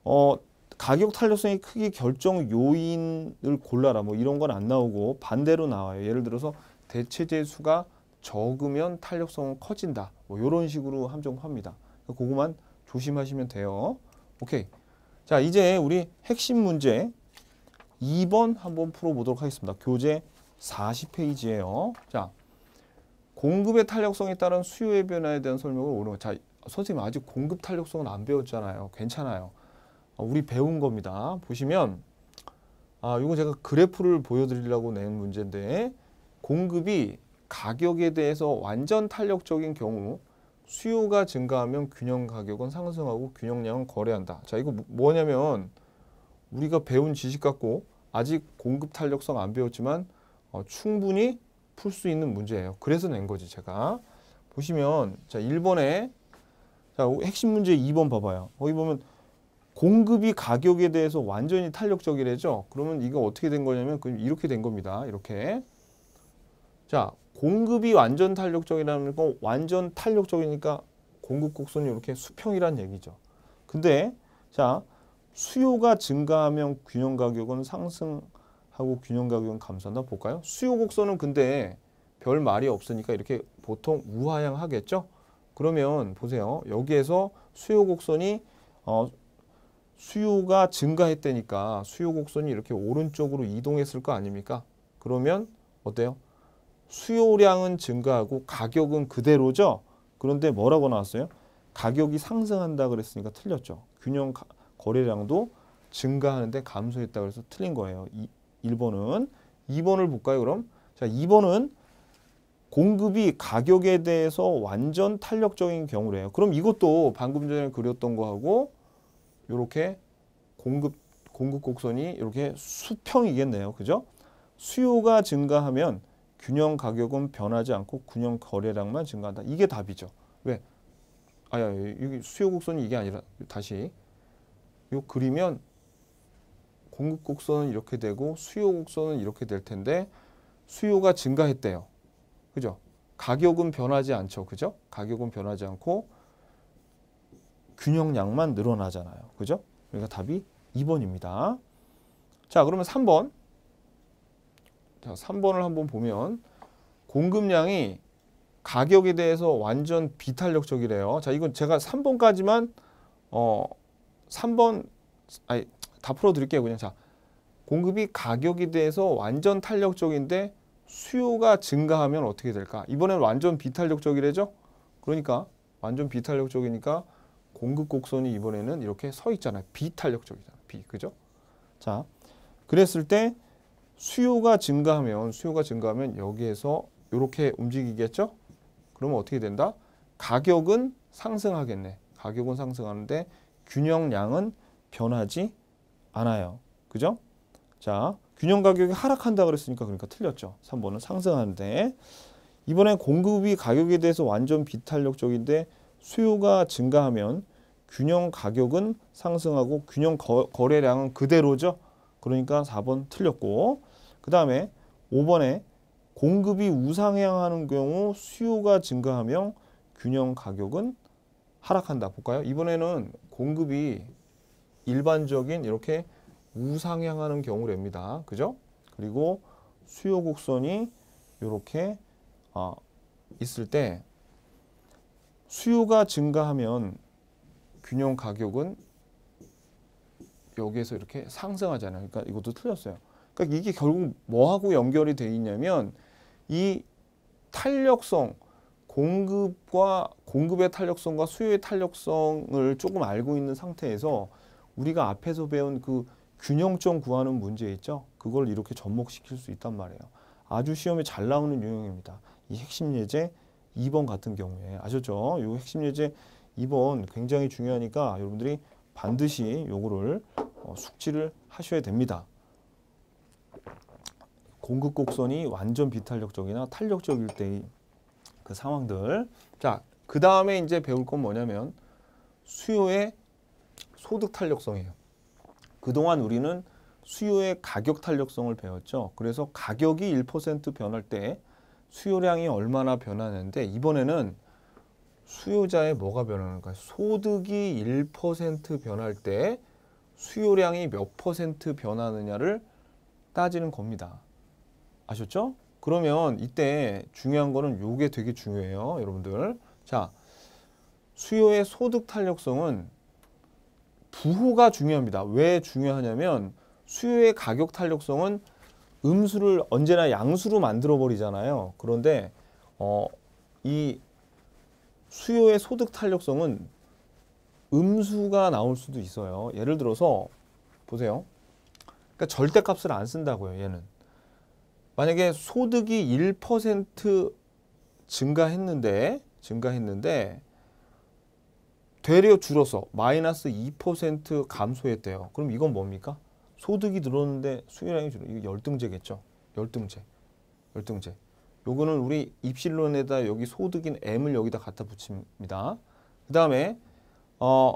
S1: 어 가격 탄력성이 크게 결정 요인을 골라라 뭐 이런 건 안 나오고 반대로 나와요. 예를 들어서 대체제 수가 적으면 탄력성은 커진다. 뭐 이런 식으로 함정화입니다. 그거만 그러니까 조심하시면 돼요. 오케이. 자 이제 우리 핵심 문제 2번 한번 풀어보도록 하겠습니다. 교재 40페이지예요. 자 공급의 탄력성에 따른 수요의 변화에 대한 설명을 오늘 자 선생님 아직 공급 탄력성은 안 배웠잖아요. 괜찮아요. 어, 우리 배운 겁니다. 보시면 아 이거 제가 그래프를 보여드리려고 낸 문제인데 공급이 가격에 대해서 완전 탄력적인 경우 수요가 증가하면 균형 가격은 상승하고 균형량은 거래한다. 자, 이거 뭐, 뭐냐면 우리가 배운 지식 갖고 아직 공급 탄력성 안 배웠지만 어, 충분히 풀 수 있는 문제예요. 그래서 낸 거지, 제가. 보시면 자, 1번에 자, 핵심 문제 2번 봐봐요. 거기 보면 공급이 가격에 대해서 완전히 탄력적이래죠. 그러면 이거 어떻게 된 거냐면 이렇게 된 겁니다. 이렇게. 자, 공급이 완전 탄력적이라는 건 완전 탄력적이니까 공급 곡선이 이렇게 수평이란 얘기죠. 근데 자 수요가 증가하면 균형 가격은 상승하고 균형 가격은 감소한다 볼까요? 수요 곡선은 근데 별 말이 없으니까 이렇게 보통 우하향하겠죠? 그러면 보세요. 여기에서 수요 곡선이 어, 수요가 증가했다니까 수요 곡선이 이렇게 오른쪽으로 이동했을 거 아닙니까? 그러면 어때요? 수요량은 증가하고 가격은 그대로죠. 그런데 뭐라고 나왔어요? 가격이 상승한다 그랬으니까 틀렸죠. 균형 거래량도 증가하는데 감소했다 그래서 틀린 거예요. 이, 1번은. 2번을 볼까요 그럼? 자 2번은 공급이 가격에 대해서 완전 탄력적인 경우래요. 그럼 이것도 방금 전에 그렸던 거하고 이렇게 공급 공급 곡선이 이렇게 수평이겠네요. 그죠? 수요가 증가하면 균형 가격은 변하지 않고 균형 거래량만 증가한다. 이게 답이죠. 왜? 아야 여기 수요 곡선이 이게 아니라 다시 요 그리면 공급 곡선은 이렇게 되고 수요 곡선은 이렇게 될 텐데 수요가 증가했대요. 그죠? 가격은 변하지 않죠. 그죠? 가격은 변하지 않고 균형량만 늘어나잖아요. 그죠? 그러니까 답이 2번입니다. 자, 그러면 3번. 자, 3번을 한번 보면 공급량이 가격에 대해서 완전 비탄력적이래요. 자, 이건 제가 3번까지만 어 3번 아니 다 풀어 드릴게요. 그냥 자. 공급이 가격에 대해서 완전 탄력적인데 수요가 증가하면 어떻게 될까? 이번엔 완전 비탄력적이래죠? 그러니까 완전 비탄력적이니까 공급 곡선이 이번에는 이렇게 서 있잖아요. 비탄력적이잖아. 비. 그죠? 자. 그랬을 때 수요가 증가하면 수요가 증가하면 여기에서 이렇게 움직이겠죠? 그러면 어떻게 된다? 가격은 상승하겠네. 가격은 상승하는데 균형량은 변하지 않아요. 그죠? 자, 균형 가격이 하락한다 그랬으니까 그러니까 틀렸죠. 3번은 상승하는데 이번에 공급이 가격에 대해서 완전 비탄력적인데 수요가 증가하면 균형 가격은 상승하고 균형 거, 거래량은 그대로죠. 그러니까 4번 틀렸고 그 다음에 5번에 공급이 우상향하는 경우 수요가 증가하며 균형 가격은 하락한다. 볼까요? 이번에는 공급이 일반적인 이렇게 우상향하는 경우랍니다. 그죠? 그리고 수요 곡선이 이렇게 어, 아, 있을 때 수요가 증가하면 균형 가격은 여기에서 이렇게 상승하잖아요. 그러니까 이것도 틀렸어요. 그러니까 이게 결국 뭐하고 연결이 돼 있냐면 이 탄력성 공급과 공급의 탄력성과 수요의 탄력성을 조금 알고 있는 상태에서 우리가 앞에서 배운 그 균형점 구하는 문제 있죠. 그걸 이렇게 접목시킬 수 있단 말이에요. 아주 시험에 잘 나오는 유형입니다. 이 핵심 예제 2번 같은 경우에 아셨죠? 이 핵심 예제 2번 굉장히 중요하니까 여러분들이 반드시 요거를 어, 숙지를 하셔야 됩니다. 공급 곡선이 완전 비탄력적이나 탄력적일 때의 그 상황들. 자, 그 다음에 이제 배울 건 뭐냐면 수요의 소득 탄력성이에요. 그동안 우리는 수요의 가격 탄력성을 배웠죠. 그래서 가격이 1% 변할 때 수요량이 얼마나 변하는데 이번에는 수요자의 뭐가 변하는가? 소득이 1% 변할 때 수요량이 몇 퍼센트 변하느냐를 따지는 겁니다. 아셨죠? 그러면 이때 중요한 거는 요게 되게 중요해요. 여러분들. 자, 수요의 소득 탄력성은 부호가 중요합니다. 왜 중요하냐면 수요의 가격 탄력성은 음수를 언제나 양수로 만들어 버리잖아요. 그런데 어, 이 수요의 소득 탄력성은 음수가 나올 수도 있어요. 예를 들어서 보세요. 그러니까 절대값을 안 쓴다고요. 얘는. 만약에 소득이 1% 증가했는데 증가했는데 되려 줄어서 마이너스 2% 감소했대요. 그럼 이건 뭡니까? 소득이 늘었는데 수요량이 줄어. 이거 열등제겠죠. 열등제. 열등제. 요거는 우리 입실론에다 여기 소득인 M을 여기다 갖다 붙입니다. 그 다음에 어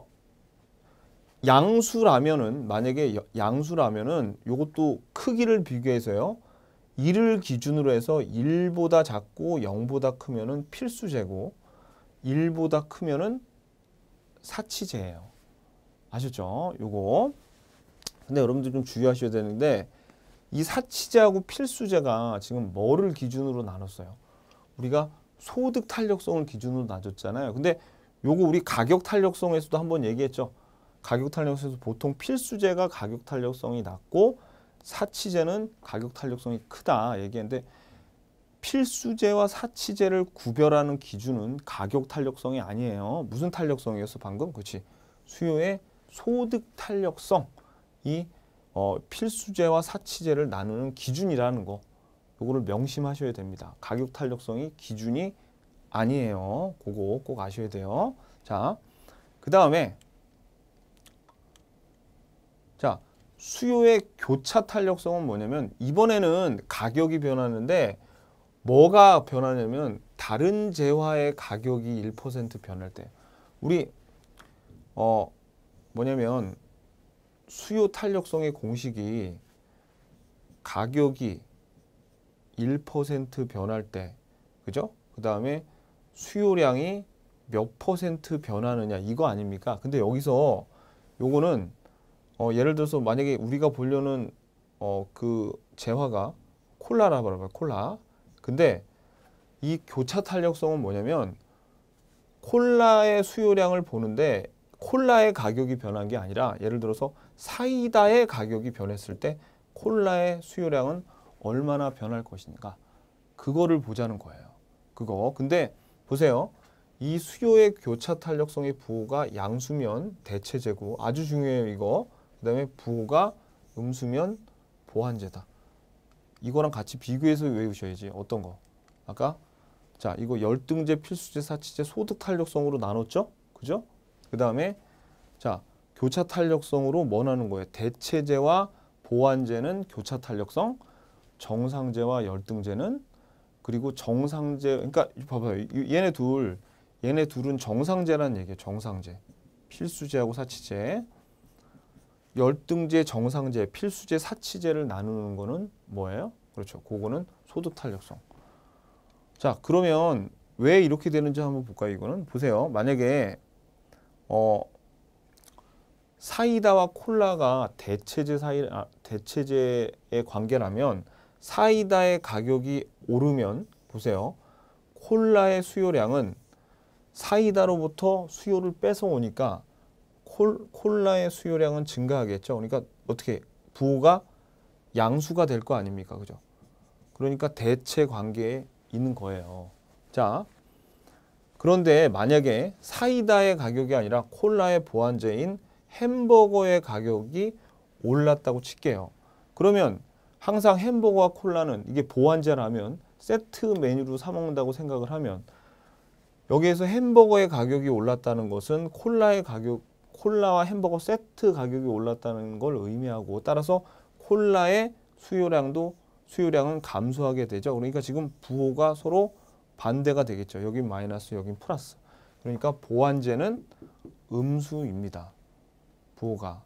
S1: 양수라면은 만약에 양수라면은 이것도 크기를 비교해서요. 1을 기준으로 해서 1보다 작고 0보다 크면은 필수제고 1보다 크면은 사치제예요. 아셨죠? 요거. 근데 여러분들 좀 주의하셔야 되는데 이 사치제하고 필수제가 지금 뭐를 기준으로 나눴어요? 우리가 소득 탄력성을 기준으로 놔눴잖아요 근데 요거 우리 가격 탄력성에서도 한번 얘기했죠. 가격 탄력성에서 보통 필수재가 가격 탄력성이 낮고 사치재는 가격 탄력성이 크다 얘기했는데 필수재와 사치재를 구별하는 기준은 가격 탄력성이 아니에요. 무슨 탄력성이었어 방금? 그렇지. 수요의 소득 탄력성이 어, 필수재와 사치재를 나누는 기준이라는 거. 요거를 명심하셔야 됩니다. 가격 탄력성이 기준이 아니에요. 그거 꼭 아셔야 돼요. 자, 그 다음에 자, 수요의 교차 탄력성은 뭐냐면 이번에는 가격이 변하는데 뭐가 변하냐면 다른 재화의 가격이 1% 변할 때 우리 어 뭐냐면 수요 탄력성의 공식이 가격이 1% 변할 때 그죠? 그 다음에 수요량이 몇 퍼센트 변하느냐 이거 아닙니까? 근데 여기서 요거는 어, 예를 들어서 만약에 우리가 보려는 어, 그 재화가 콜라라고 말해요. 콜라. 근데 이 교차 탄력성은 뭐냐면 콜라의 수요량을 보는데 콜라의 가격이 변한 게 아니라 예를 들어서 사이다의 가격이 변했을 때 콜라의 수요량은 얼마나 변할 것인가 그거를 보자는 거예요. 그거. 근데 보세요. 이 수요의 교차 탄력성의 부호가 양수면 대체 재고 아주 중요해요 이거. 그 다음에 부호가 음수면 보완제다. 이거랑 같이 비교해서 외우셔야지. 어떤 거? 아까 자 이거 열등제, 필수제, 사치제, 소득 탄력성으로 나눴죠? 그죠? 그 다음에 자 교차 탄력성으로 원하는 뭐 거예요? 대체제와 보완제는 교차 탄력성, 정상제와 열등제는 그리고 정상제 그러니까 봐봐요. 얘네 둘 얘네 둘은 정상제라는 얘기예요. 정상제. 필수제하고 사치제. 열등제, 정상제, 필수제, 사치제를 나누는 거는 뭐예요? 그렇죠. 그거는 소득 탄력성. 자, 그러면 왜 이렇게 되는지 한번 볼까요? 이거는 보세요. 만약에 어 사이다와 콜라가 대체제 사이 아, 대체제의 관계라면 사이다의 가격이 오르면 보세요. 콜라의 수요량은 사이다로부터 수요를 뺏어 오니까 콜라의 수요량은 증가하겠죠. 그러니까 어떻게 부호가 양수가 될 거 아닙니까? 그죠? 그러니까 대체 관계에 있는 거예요. 자, 그런데 만약에 사이다의 가격이 아니라 콜라의 보완제인 햄버거의 가격이 올랐다고 칠게요. 그러면 항상 햄버거와 콜라는 이게 보완제라면 세트 메뉴로 사 먹는다고 생각을 하면 여기에서 햄버거의 가격이 올랐다는 것은 콜라의 가격 콜라와 햄버거 세트 가격이 올랐다는 걸 의미하고 따라서 콜라의 수요량도 수요량은 감소하게 되죠. 그러니까 지금 부호가 서로 반대가 되겠죠. 여기 마이너스, 여기 플러스. 그러니까 보완제는 음수입니다. 부호가.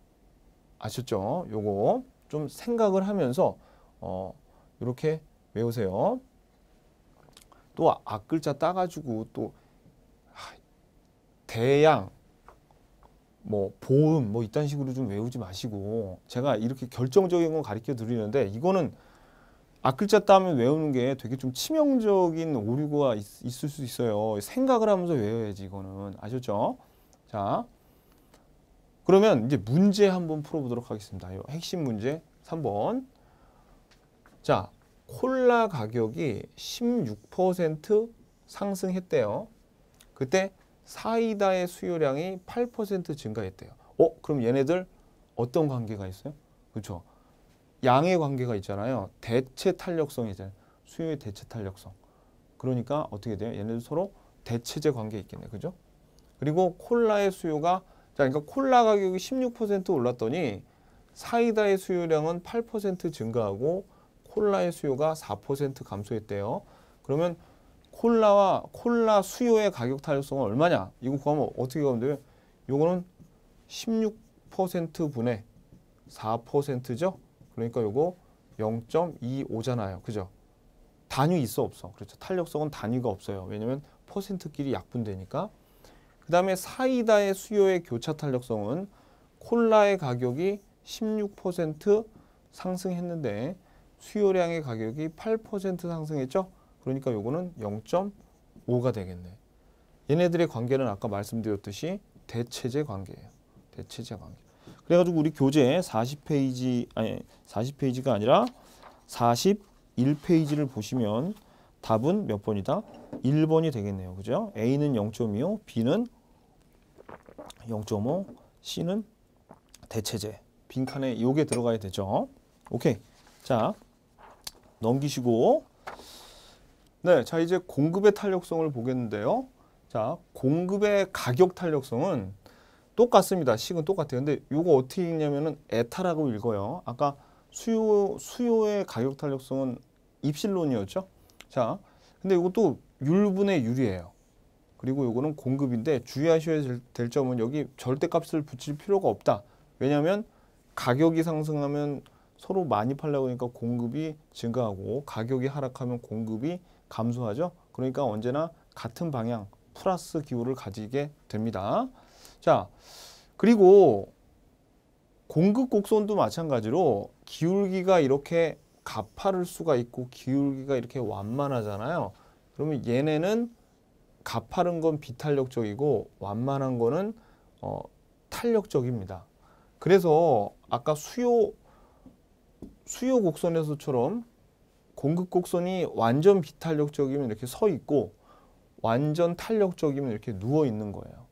S1: 아셨죠? 요거 좀 생각을 하면서 어, 이렇게 외우세요. 또 앞글자 따가지고 또 대양, 뭐 보음 뭐 이딴 식으로 좀 외우지 마시고 제가 이렇게 결정적인 건 가르쳐 드리는데 이거는 앞글자 아 따면 외우는 게 되게 좀 치명적인 오류가 있, 있을 수 있어요. 생각을 하면서 외워야지 이거는 아셨죠? 자 그러면 이제 문제 한번 풀어보도록 하겠습니다. 요 핵심 문제 3번 자 콜라 가격이 16% 상승했대요. 그때 사이다의 수요량이 8% 증가했대요. 어? 그럼 얘네들 어떤 관계가 있어요? 그렇죠. 양의 관계가 있잖아요. 대체 탄력성이잖아 수요의 대체 탄력성. 그러니까 어떻게 돼요? 얘네들 서로 대체제 관계 있겠네. 그죠? 그리고 콜라의 수요가 자, 그러니까 콜라 가격이 16% 올랐더니 사이다의 수요량은 8% 증가하고 콜라의 수요가 4% 감소했대요. 그러면 콜라와 콜라 수요의 가격 탄력성은 얼마냐? 이거 구하면 어떻게 가면 돼요? 요거는 16%분의 4%죠? 그러니까 요거 0.25잖아요. 그죠? 단위 있어 없어. 그렇죠. 탄력성은 단위가 없어요. 왜냐면 퍼센트끼리 약분되니까. 그 다음에 사이다의 수요의 교차 탄력성은 콜라의 가격이 16% 상승했는데 수요량의 가격이 8% 상승했죠. 그러니까 요거는 0.5가 되겠네. 얘네들의 관계는 아까 말씀드렸듯이 대체제 관계예요. 대체제 관계. 그래가지고 우리 교재 40페이지 아니 40페이지가 아니라 41페이지를 보시면 답은 몇 번이다? 1번이 되겠네요. 그죠? A는 0.25, B는 0.5, C는 대체제. 빈칸에 요게 들어가야 되죠. 오케이. 자, 넘기시고 네, 자 이제 공급의 탄력성을 보겠는데요. 자, 공급의 가격 탄력성은 똑같습니다. 식은 똑같아요. 근데 이거 어떻게 읽냐면은 에타라고 읽어요. 아까 수요 수요의 가격 탄력성은 입실론이었죠. 자, 근데 이것도 율분의 율이에요. 그리고 이거는 공급인데 주의하셔야 될 점은 여기 절대값을 붙일 필요가 없다. 왜냐하면 가격이 상승하면 서로 많이 팔려고 하니까 공급이 증가하고 가격이 하락하면 공급이 감소하죠. 그러니까 언제나 같은 방향 플러스 기호를 가지게 됩니다. 자, 그리고 공급 곡선도 마찬가지로 기울기가 이렇게 가파를 수가 있고 기울기가 이렇게 완만하잖아요. 그러면 얘네는 가파른 건 비탄력적이고 완만한 거는 어, 탄력적입니다. 그래서 아까 수요 수요 곡선에서처럼 공급 곡선이 완전 비탄력적이면 이렇게 서 있고 완전 탄력적이면 이렇게 누워 있는 거예요.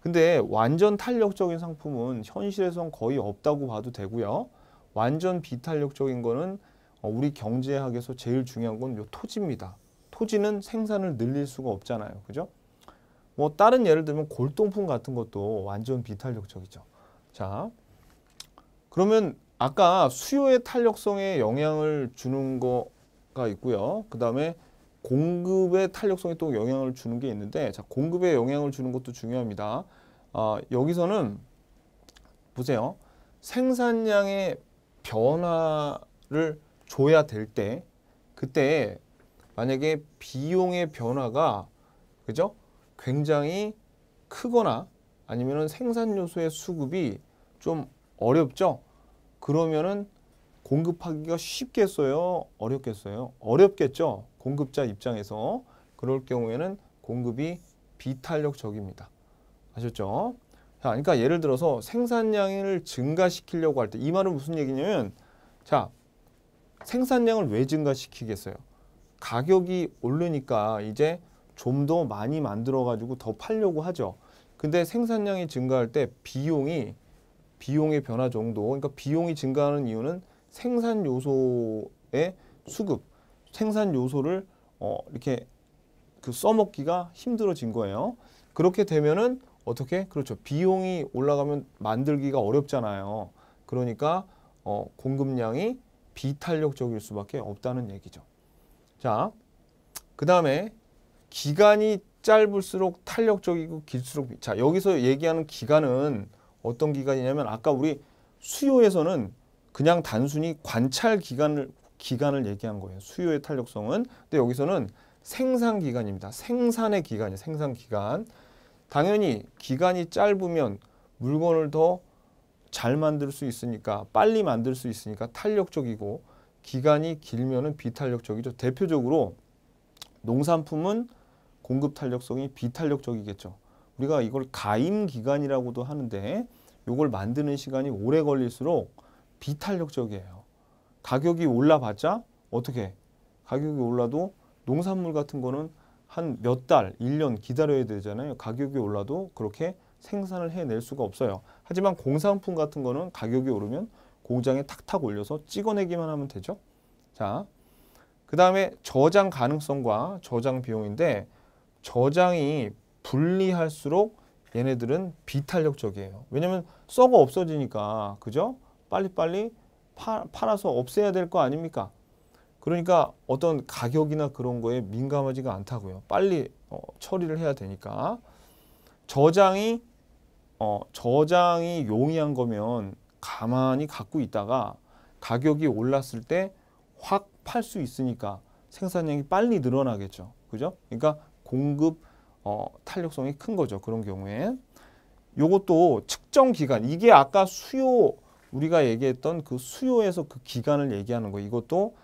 S1: 근데 완전 탄력적인 상품은 현실에선 거의 없다고 봐도 되고요. 완전 비탄력적인 거는 어, 우리 경제학에서 제일 중요한 건 요 토지입니다. 토지는 생산을 늘릴 수가 없잖아요. 그죠? 뭐 다른 예를 들면 골동품 같은 것도 완전 비탄력적이죠. 자, 그러면 아까 수요의 탄력성에 영향을 주는 거가 있고요. 그 다음에 공급의 탄력성에 또 영향을 주는 게 있는데 자 공급에 영향을 주는 것도 중요합니다. 아, 여기서는 보세요. 생산량의 변화를 줘야 될때 그때 만약에 비용의 변화가 그죠? 굉장히 크거나 아니면은 생산 요소의 수급이 좀 어렵죠. 그러면은 공급하기가 쉽겠어요? 어렵겠어요? 어렵겠죠? 공급자 입장에서. 그럴 경우에는 공급이 비탄력적입니다. 아셨죠? 자, 그러니까 예를 들어서 생산량을 증가시키려고 할 때 이 말은 무슨 얘기냐면 자, 생산량을 왜 증가시키겠어요? 가격이 오르니까 이제 좀 더 많이 만들어가지고 더 팔려고 하죠. 근데 생산량이 증가할 때 비용이 비용의 변화 정도 그러니까 비용이 증가하는 이유는 생산 요소의 수급, 생산 요소를 어, 이렇게 그 써먹기가 힘들어진 거예요. 그렇게 되면은 어떻게? 그렇죠. 비용이 올라가면 만들기가 어렵잖아요. 그러니까 어, 공급량이 비탄력적일 수밖에 없다는 얘기죠. 자, 그 다음에 기간이 짧을수록 탄력적이고 길수록 자 여기서 얘기하는 기간은 어떤 기간이냐면 아까 우리 수요에서는 그냥 단순히 관찰 기간을 기간을 얘기한 거예요. 수요의 탄력성은. 근데 여기서는 생산 기간입니다. 생산의 기간이에 생산 기간. 당연히 기간이 짧으면 물건을 더 잘 만들 수 있으니까 빨리 만들 수 있으니까 탄력적이고 기간이 길면은 비탄력적이죠. 대표적으로 농산품은 공급 탄력성이 비탄력적이겠죠. 우리가 이걸 가임 기간이라고도 하는데 이걸 만드는 시간이 오래 걸릴수록 비탄력적이에요. 가격이 올라봤자 어떻게 가격이 올라도 농산물 같은 거는 한 몇 달, 1년 기다려야 되잖아요. 가격이 올라도 그렇게 생산을 해낼 수가 없어요. 하지만 공산품 같은 거는 가격이 오르면 공장에 탁탁 올려서 찍어내기만 하면 되죠. 자, 그 다음에 저장 가능성과 저장 비용인데 저장이 분리할수록 얘네들은 비탄력적이에요. 왜냐면 썩어 없어지니까, 그죠? 빨리빨리 팔아서 없애야 될 거 아닙니까? 그러니까 어떤 가격이나 그런 거에 민감하지가 않다고요. 빨리 어, 처리를 해야 되니까. 저장이 어, 저장이 용이한 거면 가만히 갖고 있다가 가격이 올랐을 때 확 팔 수 있으니까 생산량이 빨리 늘어나겠죠. 그죠? 그러니까 공급 어, 탄력성이 큰 거죠. 그런 경우에. 요것도 측정 기간. 이게 아까 수요 우리가 얘기했던 그 수요에서 그 기간을 얘기하는 거 이것도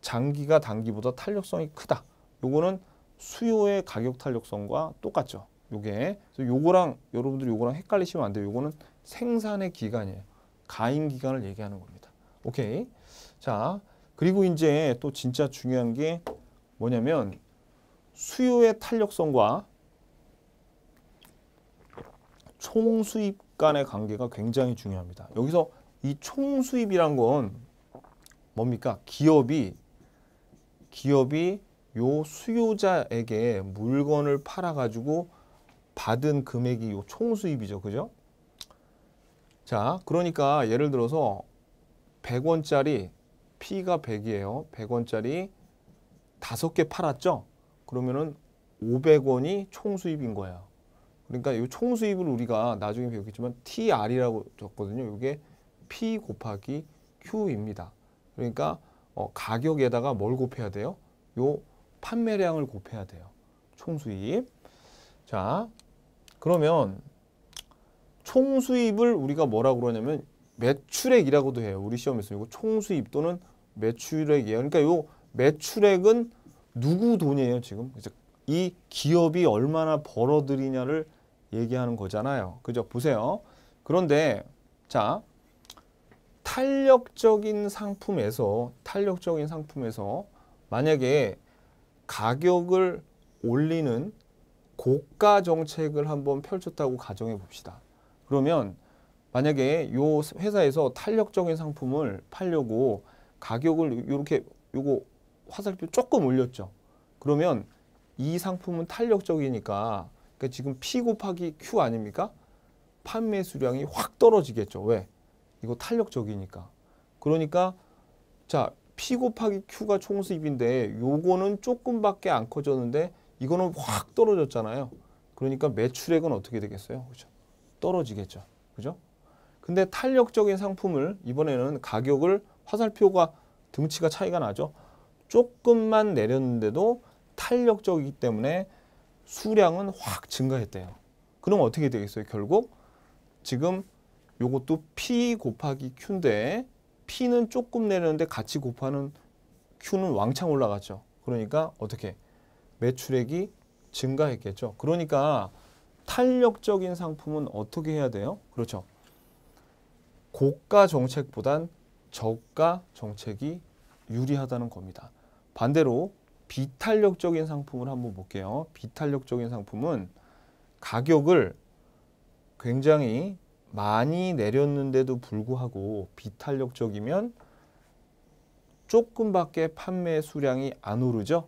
S1: 장기가 단기보다 탄력성이 크다. 요거는 수요의 가격 탄력성과 똑같죠. 요게 그래서 요거랑 여러분들이 요거랑 헷갈리시면 안 돼요. 요거는 생산의 기간이에요. 가임 기간을 얘기하는 겁니다. 오케이. 자, 그리고 이제 또 진짜 중요한 게 뭐냐면 수요의 탄력성과 총수입 간의 관계가 굉장히 중요합니다. 여기서 이 총수입이란 건 뭡니까? 기업이 기업이 요 수요자에게 물건을 팔아 가지고 받은 금액이 요 총수입이죠. 그죠? 자, 그러니까 예를 들어서 100원짜리 P가 100이에요. 100원짜리 5개 팔았죠? 그러면은 500원이 총수입인 거예요. 그러니까 이 총수입을 우리가 나중에 배우겠지만 TR이라고 적거든요. 이게 P 곱하기 Q입니다. 그러니까 어, 가격에다가 뭘 곱해야 돼요? 요 판매량을 곱해야 돼요. 총수입. 자, 그러면 총수입을 우리가 뭐라고 그러냐면 매출액이라고도 해요. 우리 시험에서 이거 총수입 또는 매출액이에요. 그러니까 요 매출액은 누구 돈이에요, 지금? 이 기업이 얼마나 벌어들이냐를 얘기하는 거잖아요. 그죠? 보세요. 그런데 자, 탄력적인 상품에서 탄력적인 상품에서 만약에 가격을 올리는 고가 정책을 한번 펼쳤다고 가정해 봅시다. 그러면 만약에 요 회사에서 탄력적인 상품을 팔려고 가격을 이렇게 요거 화살표 조금 올렸죠. 그러면 이 상품은 탄력적이니까 그러니까 지금 P 곱하기 Q 아닙니까? 판매 수량이 확 떨어지겠죠. 왜? 이거 탄력적이니까. 그러니까 자, P 곱하기 Q가 총수입인데 요거는 조금밖에 안 커졌는데 이거는 확 떨어졌잖아요. 그러니까 매출액은 어떻게 되겠어요? 그죠? 떨어지겠죠. 그죠? 근데 탄력적인 상품을 이번에는 가격을 화살표가 등치가 차이가 나죠. 조금만 내렸는데도 탄력적이기 때문에 수량은 확 증가했대요. 그럼 어떻게 되겠어요? 결국 지금 요것도 P 곱하기 Q인데 P는 조금 내렸는데 같이 곱하는 Q는 왕창 올라갔죠. 그러니까 어떻게 매출액이 증가했겠죠. 그러니까 탄력적인 상품은 어떻게 해야 돼요? 그렇죠. 고가 정책보단 저가 정책이 유리하다는 겁니다. 반대로 비탄력적인 상품을 한번 볼게요. 비탄력적인 상품은 가격을 굉장히 많이 내렸는데도 불구하고 비탄력적이면 조금밖에 판매 수량이 안 오르죠.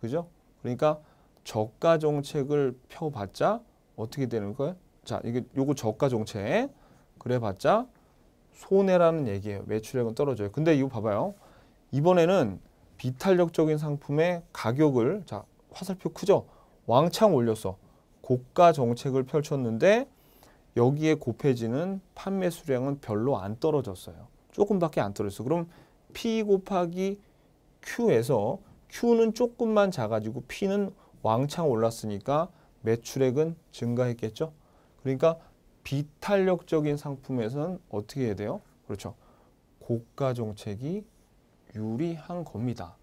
S1: 그죠? 그러니까 저가 정책을 펴봤자 어떻게 되는 거예요? 자, 이게 요거 저가 정책 그래봤자 손해라는 얘기예요. 매출액은 떨어져요. 근데 이거 봐봐요. 이번에는 비탄력적인 상품의 가격을 자 화살표 크죠? 왕창 올렸어. 고가 정책을 펼쳤는데 여기에 곱해지는 판매 수량은 별로 안 떨어졌어요. 조금밖에 안 떨어졌어. 그럼 P 곱하기 Q에서 Q는 조금만 작아지고 P는 왕창 올랐으니까 매출액은 증가했겠죠. 그러니까 비탄력적인 상품에서는 어떻게 해야 돼요? 그렇죠. 고가 정책이 유리한 겁니다.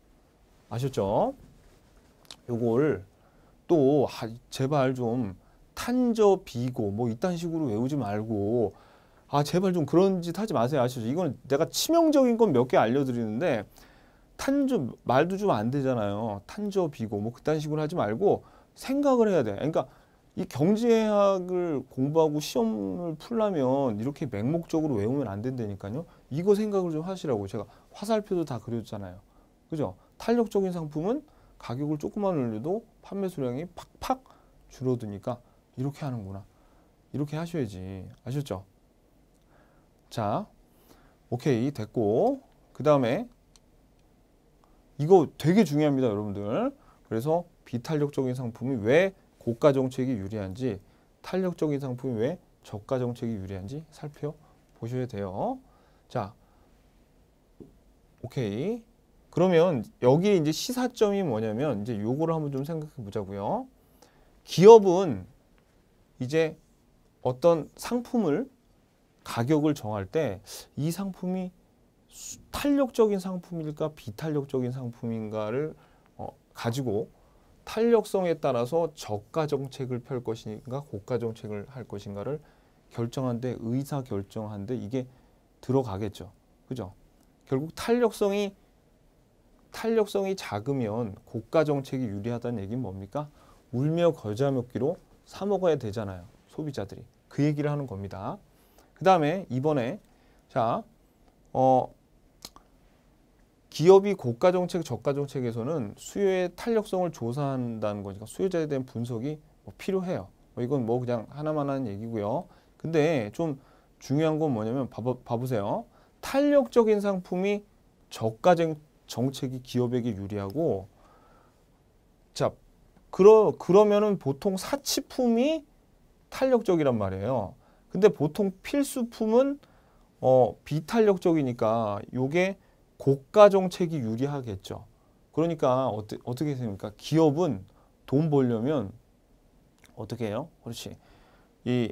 S1: 아셨죠? 요걸 또 제발 좀 탄저 비고 뭐 이딴 식으로 외우지 말고 아 제발 좀 그런 짓 하지 마세요 아시죠? 이건 내가 치명적인 건 몇 개 알려드리는데 탄저 말도 좀 안 되잖아요. 탄저 비고 뭐 그딴 식으로 하지 말고 생각을 해야 돼. 그러니까 이 경제학을 공부하고 시험을 풀려면 이렇게 맹목적으로 외우면 안 된다니까요. 이거 생각을 좀 하시라고 제가 화살표도 다 그렸잖아요. 그죠? 탄력적인 상품은 가격을 조금만 올려도 판매 수량이 팍팍 줄어드니까 이렇게 하는구나. 이렇게 하셔야지. 아셨죠? 자, 오케이 됐고 그 다음에 이거 되게 중요합니다 여러분들. 그래서 비탄력적인 상품이 왜 고가 정책이 유리한지 탄력적인 상품이 왜 저가 정책이 유리한지 살펴보셔야 돼요. 자, 오케이. 그러면 여기에 이제 시사점이 뭐냐면 이제 요거를 한번 좀 생각해 보자고요. 기업은 이제 어떤 상품을 가격을 정할 때 이 상품이 탄력적인 상품일까 비탄력적인 상품인가를 어, 가지고 탄력성에 따라서 저가 정책을 펼 것인가 고가 정책을 할 것인가를 결정한데 의사 결정한데 이게 들어가겠죠. 그죠? 결국 탄력성이 탄력성이 작으면 고가 정책이 유리하다는 얘기는 뭡니까? 울며 겨자 먹기로 사 먹어야 되잖아요. 소비자들이. 그 얘기를 하는 겁니다. 그 다음에 이번에 자 어, 기업이 고가 정책, 저가 정책에서는 수요의 탄력성을 조사한다는 거니까 수요자에 대한 분석이 뭐 필요해요. 뭐 이건 뭐 그냥 하나만 하는 얘기고요. 근데 좀 중요한 건 뭐냐면 봐봐, 봐보세요. 탄력적인 상품이 저가 정책이 기업에게 유리하고 자 그러, 그러면은 보통 사치품이 탄력적이란 말이에요. 근데 보통 필수품은 어, 비탄력적이니까 요게 고가정책이 유리하겠죠. 그러니까 어떠, 어떻게 됩니까? 기업은 돈 벌려면 어떻게 해요? 그렇지. 이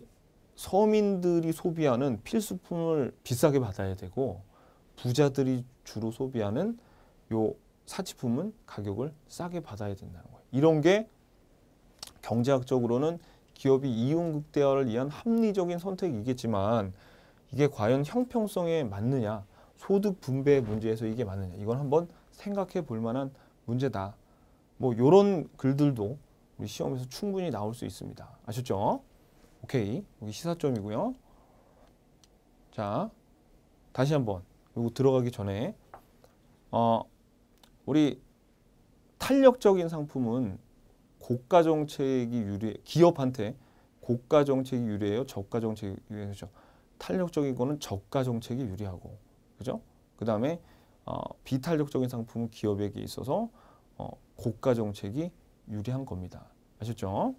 S1: 서민들이 소비하는 필수품을 비싸게 받아야 되고 부자들이 주로 소비하는 요 사치품은 가격을 싸게 받아야 된다는 거예요. 이런 게 경제학적으로는 기업이 이윤 극대화를 위한 합리적인 선택이겠지만 이게 과연 형평성에 맞느냐 소득 분배 문제에서 이게 맞느냐 이건 한번 생각해 볼 만한 문제다. 뭐 이런 글들도 우리 시험에서 충분히 나올 수 있습니다. 아셨죠? 오케이. 여기 시사점이고요. 자, 다시 한번 이거 들어가기 전에 어, 우리 탄력적인 상품은 고가 정책이 유리해 기업한테 고가 정책이 유리해요 저가 정책이 유리해죠 그렇죠. 탄력적인 거는 저가 정책이 유리하고 그죠 그다음에 어, 비탄력적인 상품은 기업에게 있어서 어, 고가 정책이 유리한 겁니다 아셨죠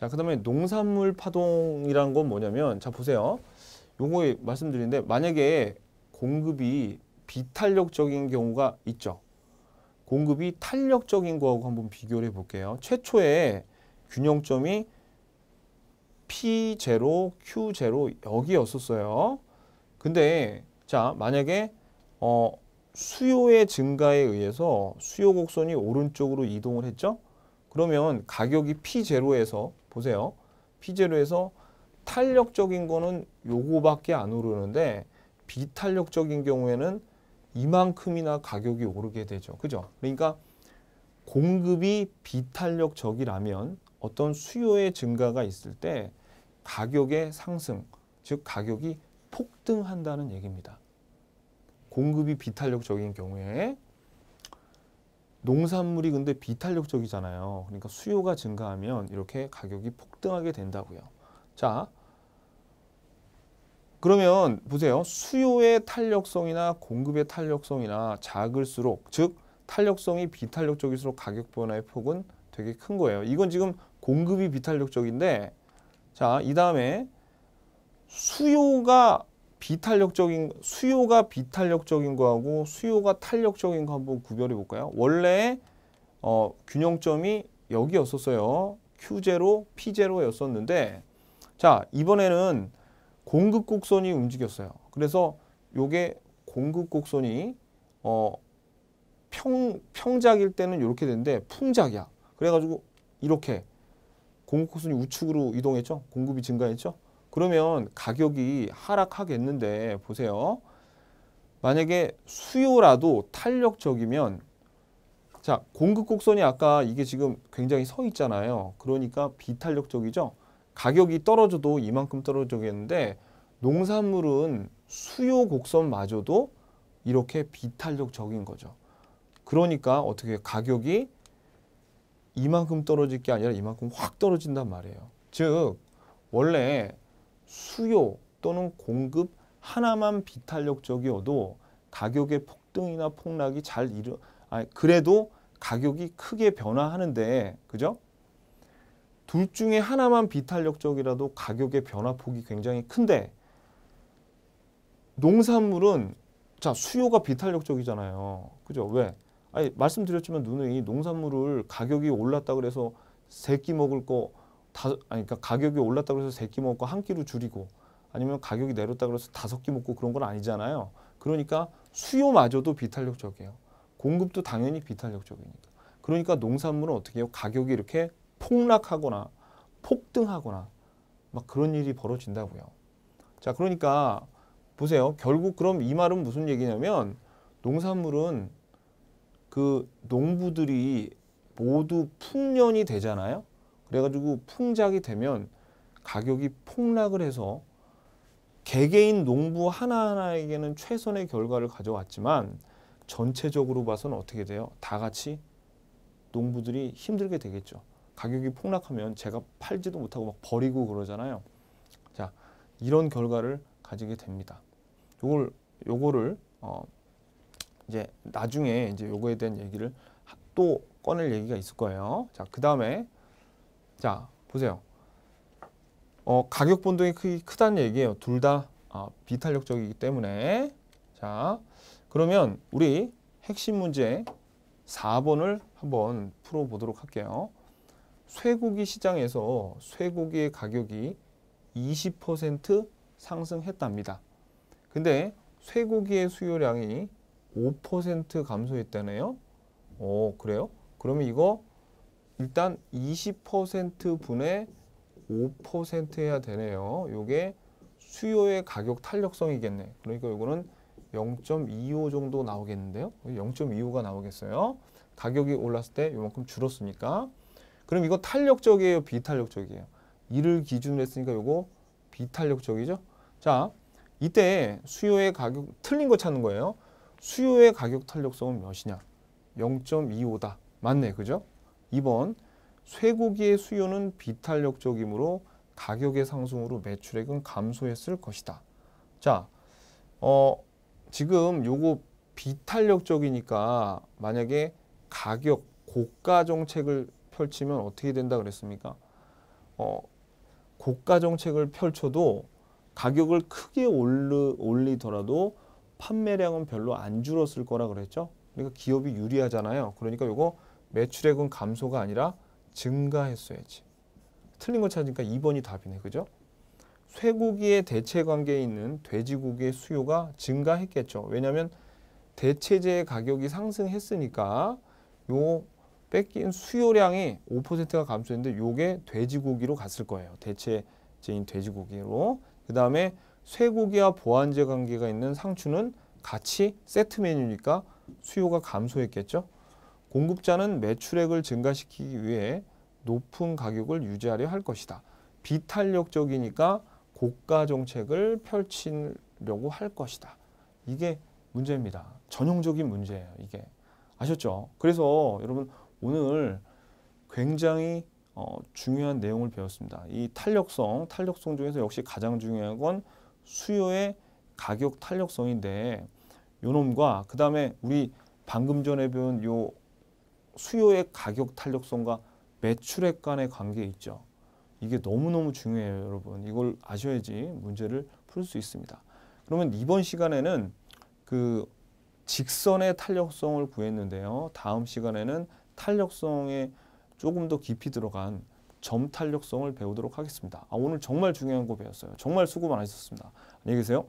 S1: 자 그다음에 농산물 파동이라건 뭐냐면 자 보세요 요거 말씀드린데 만약에 공급이 비탄력적인 경우가 있죠 공급이 탄력적인 거하고 한번 비교를 해볼게요. 최초의 균형점이 P0, Q0 여기였었어요. 근데 자 만약에 어, 수요의 증가에 의해서 수요 곡선이 오른쪽으로 이동을 했죠. 그러면 가격이 P0에서 보세요. P0에서 탄력적인 거는 요거밖에 안 오르는데 비탄력적인 경우에는 이만큼이나 가격이 오르게 되죠. 그죠? 그러니까 공급이 비탄력적이라면 어떤 수요의 증가가 있을 때 가격의 상승, 즉 가격이 폭등한다는 얘기입니다. 공급이 비탄력적인 경우에 농산물이 근데 비탄력적이잖아요. 그러니까 수요가 증가하면 이렇게 가격이 폭등하게 된다고요. 자, 그러면 보세요. 수요의 탄력성이나 공급의 탄력성이나 작을수록 즉 탄력성이 비탄력적일수록 가격 변화의 폭은 되게 큰 거예요. 이건 지금 공급이 비탄력적인데 자, 이 다음에 수요가 비탄력적인 수요가 비탄력적인 거하고 수요가 탄력적인 거 한번 구별해 볼까요? 원래 어, 균형점이 여기였었어요. Q0, P0였었는데 자, 이번에는 공급 곡선이 움직였어요. 그래서 요게 공급 곡선이 어 평, 평작일 때는 이렇게 되는데 풍작이야. 그래가지고 이렇게 공급 곡선이 우측으로 이동했죠. 공급이 증가했죠. 그러면 가격이 하락하겠는데 보세요. 만약에 수요라도 탄력적이면 자 공급 곡선이 아까 이게 지금 굉장히 서 있잖아요. 그러니까 비탄력적이죠. 가격이 떨어져도 이만큼 떨어지겠는데 농산물은 수요 곡선마저도 이렇게 비탄력적인 거죠. 그러니까 어떻게 가격이 이만큼 떨어질 게 아니라 이만큼 확 떨어진단 말이에요. 즉 원래 수요 또는 공급 하나만 비탄력적이어도 가격의 폭등이나 폭락이 잘이어 아니 그래도 가격이 크게 변화하는데 그죠? 둘 중에 하나만 비탄력적이라도 가격의 변화폭이 굉장히 큰데 농산물은 자 수요가 비탄력적이잖아요. 그죠? 왜? 아니 말씀드렸지만 눈에 이 농산물을 가격이 올랐다 그래서 세끼 먹을 거 다, 아니 그러니까 가격이 올랐다 그래서 세끼 먹고 한 끼로 줄이고 아니면 가격이 내렸다 그래서 다섯 끼 먹고 그런 건 아니잖아요. 그러니까 수요마저도 비탄력적이에요. 공급도 당연히 비탄력적이니까. 그러니까 농산물은 어떻게 해요? 가격이 이렇게 폭락하거나 폭등하거나 막 그런 일이 벌어진다고요. 자, 그러니까 보세요. 결국 그럼 이 말은 무슨 얘기냐면 농산물은 그 농부들이 모두 풍년이 되잖아요. 그래가지고 풍작이 되면 가격이 폭락을 해서 개개인 농부 하나하나에게는 최선의 결과를 가져왔지만 전체적으로 봐서는 어떻게 돼요? 다 같이 농부들이 힘들게 되겠죠. 가격이 폭락하면 제가 팔지도 못하고 막 버리고 그러잖아요. 자, 이런 결과를 가지게 됩니다. 요걸 요거를 어 이제 나중에 이제 요거에 대한 얘기를 또 꺼낼 얘기가 있을 거예요. 자, 그다음에 자, 보세요. 어 가격 변동이 크기 크다는 얘기예요. 둘다 어, 비탄력적이기 때문에 자, 그러면 우리 핵심 문제 4번을 한번 풀어 보도록 할게요. 쇠고기 시장에서 쇠고기의 가격이 20% 상승했답니다. 근데 쇠고기의 수요량이 5% 감소했다네요. 오, 어, 그래요? 그러면 이거 일단 20%분의 5% 해야 되네요. 이게 수요의 가격 탄력성이겠네. 그러니까 이거는0.25 정도 나오겠는데요. 0.25가 나오겠어요. 가격이 올랐을 때이만큼 줄었으니까. 그럼 이거 탄력적이에요? 비탄력적이에요? 이를 기준으로 했으니까 이거 비탄력적이죠? 자, 이때 수요의 가격, 틀린 거 찾는 거예요. 수요의 가격 탄력성은 몇이냐? 0.25다. 맞네, 그죠? 2번, 쇠고기의 수요는 비탄력적이므로 가격의 상승으로 매출액은 감소했을 것이다. 자, 어, 지금 요거 비탄력적이니까 만약에 가격, 고가 정책을 펼치면 어떻게 된다 그랬습니까? 어, 고가 정책을 펼쳐도 가격을 크게 올르, 올리더라도 판매량은 별로 안 줄었을 거라 그랬죠. 그러니까 기업이 유리하잖아요. 그러니까 이거 매출액은 감소가 아니라 증가했어야지. 틀린 거 찾으니까 2번이 답이네. 그죠? 쇠고기의 대체 관계에 있는 돼지고기의 수요가 증가했겠죠. 왜냐하면 대체재의 가격이 상승했으니까 요 뺏긴 수요량이 5%가 감소했는데 요게 돼지고기로 갔을 거예요. 대체제인 돼지고기로. 그 다음에 쇠고기와 보안제 관계가 있는 상추는 같이 세트 메뉴니까 수요가 감소했겠죠. 공급자는 매출액을 증가시키기 위해 높은 가격을 유지하려 할 것이다. 비탄력적이니까 고가 정책을 펼치려고 할 것이다. 이게 문제입니다. 전형적인 문제예요. 이게 아셨죠? 그래서 여러분 오늘 굉장히 어, 중요한 내용을 배웠습니다. 이 탄력성, 탄력성 중에서 역시 가장 중요한 건 수요의 가격 탄력성인데 요 놈과 그 다음에 우리 방금 전에 배운 요 수요의 가격 탄력성과 매출액 간의 관계 있죠. 이게 너무너무 중요해요 여러분. 이걸 아셔야지 문제를 풀 수 있습니다. 그러면 이번 시간에는 그 직선의 탄력성을 구했는데요. 다음 시간에는 탄력성에 조금 더 깊이 들어간 점 탄력성을 배우도록 하겠습니다. 아, 오늘 정말 중요한 거 배웠어요. 정말 수고 많으셨습니다. 안녕히 계세요.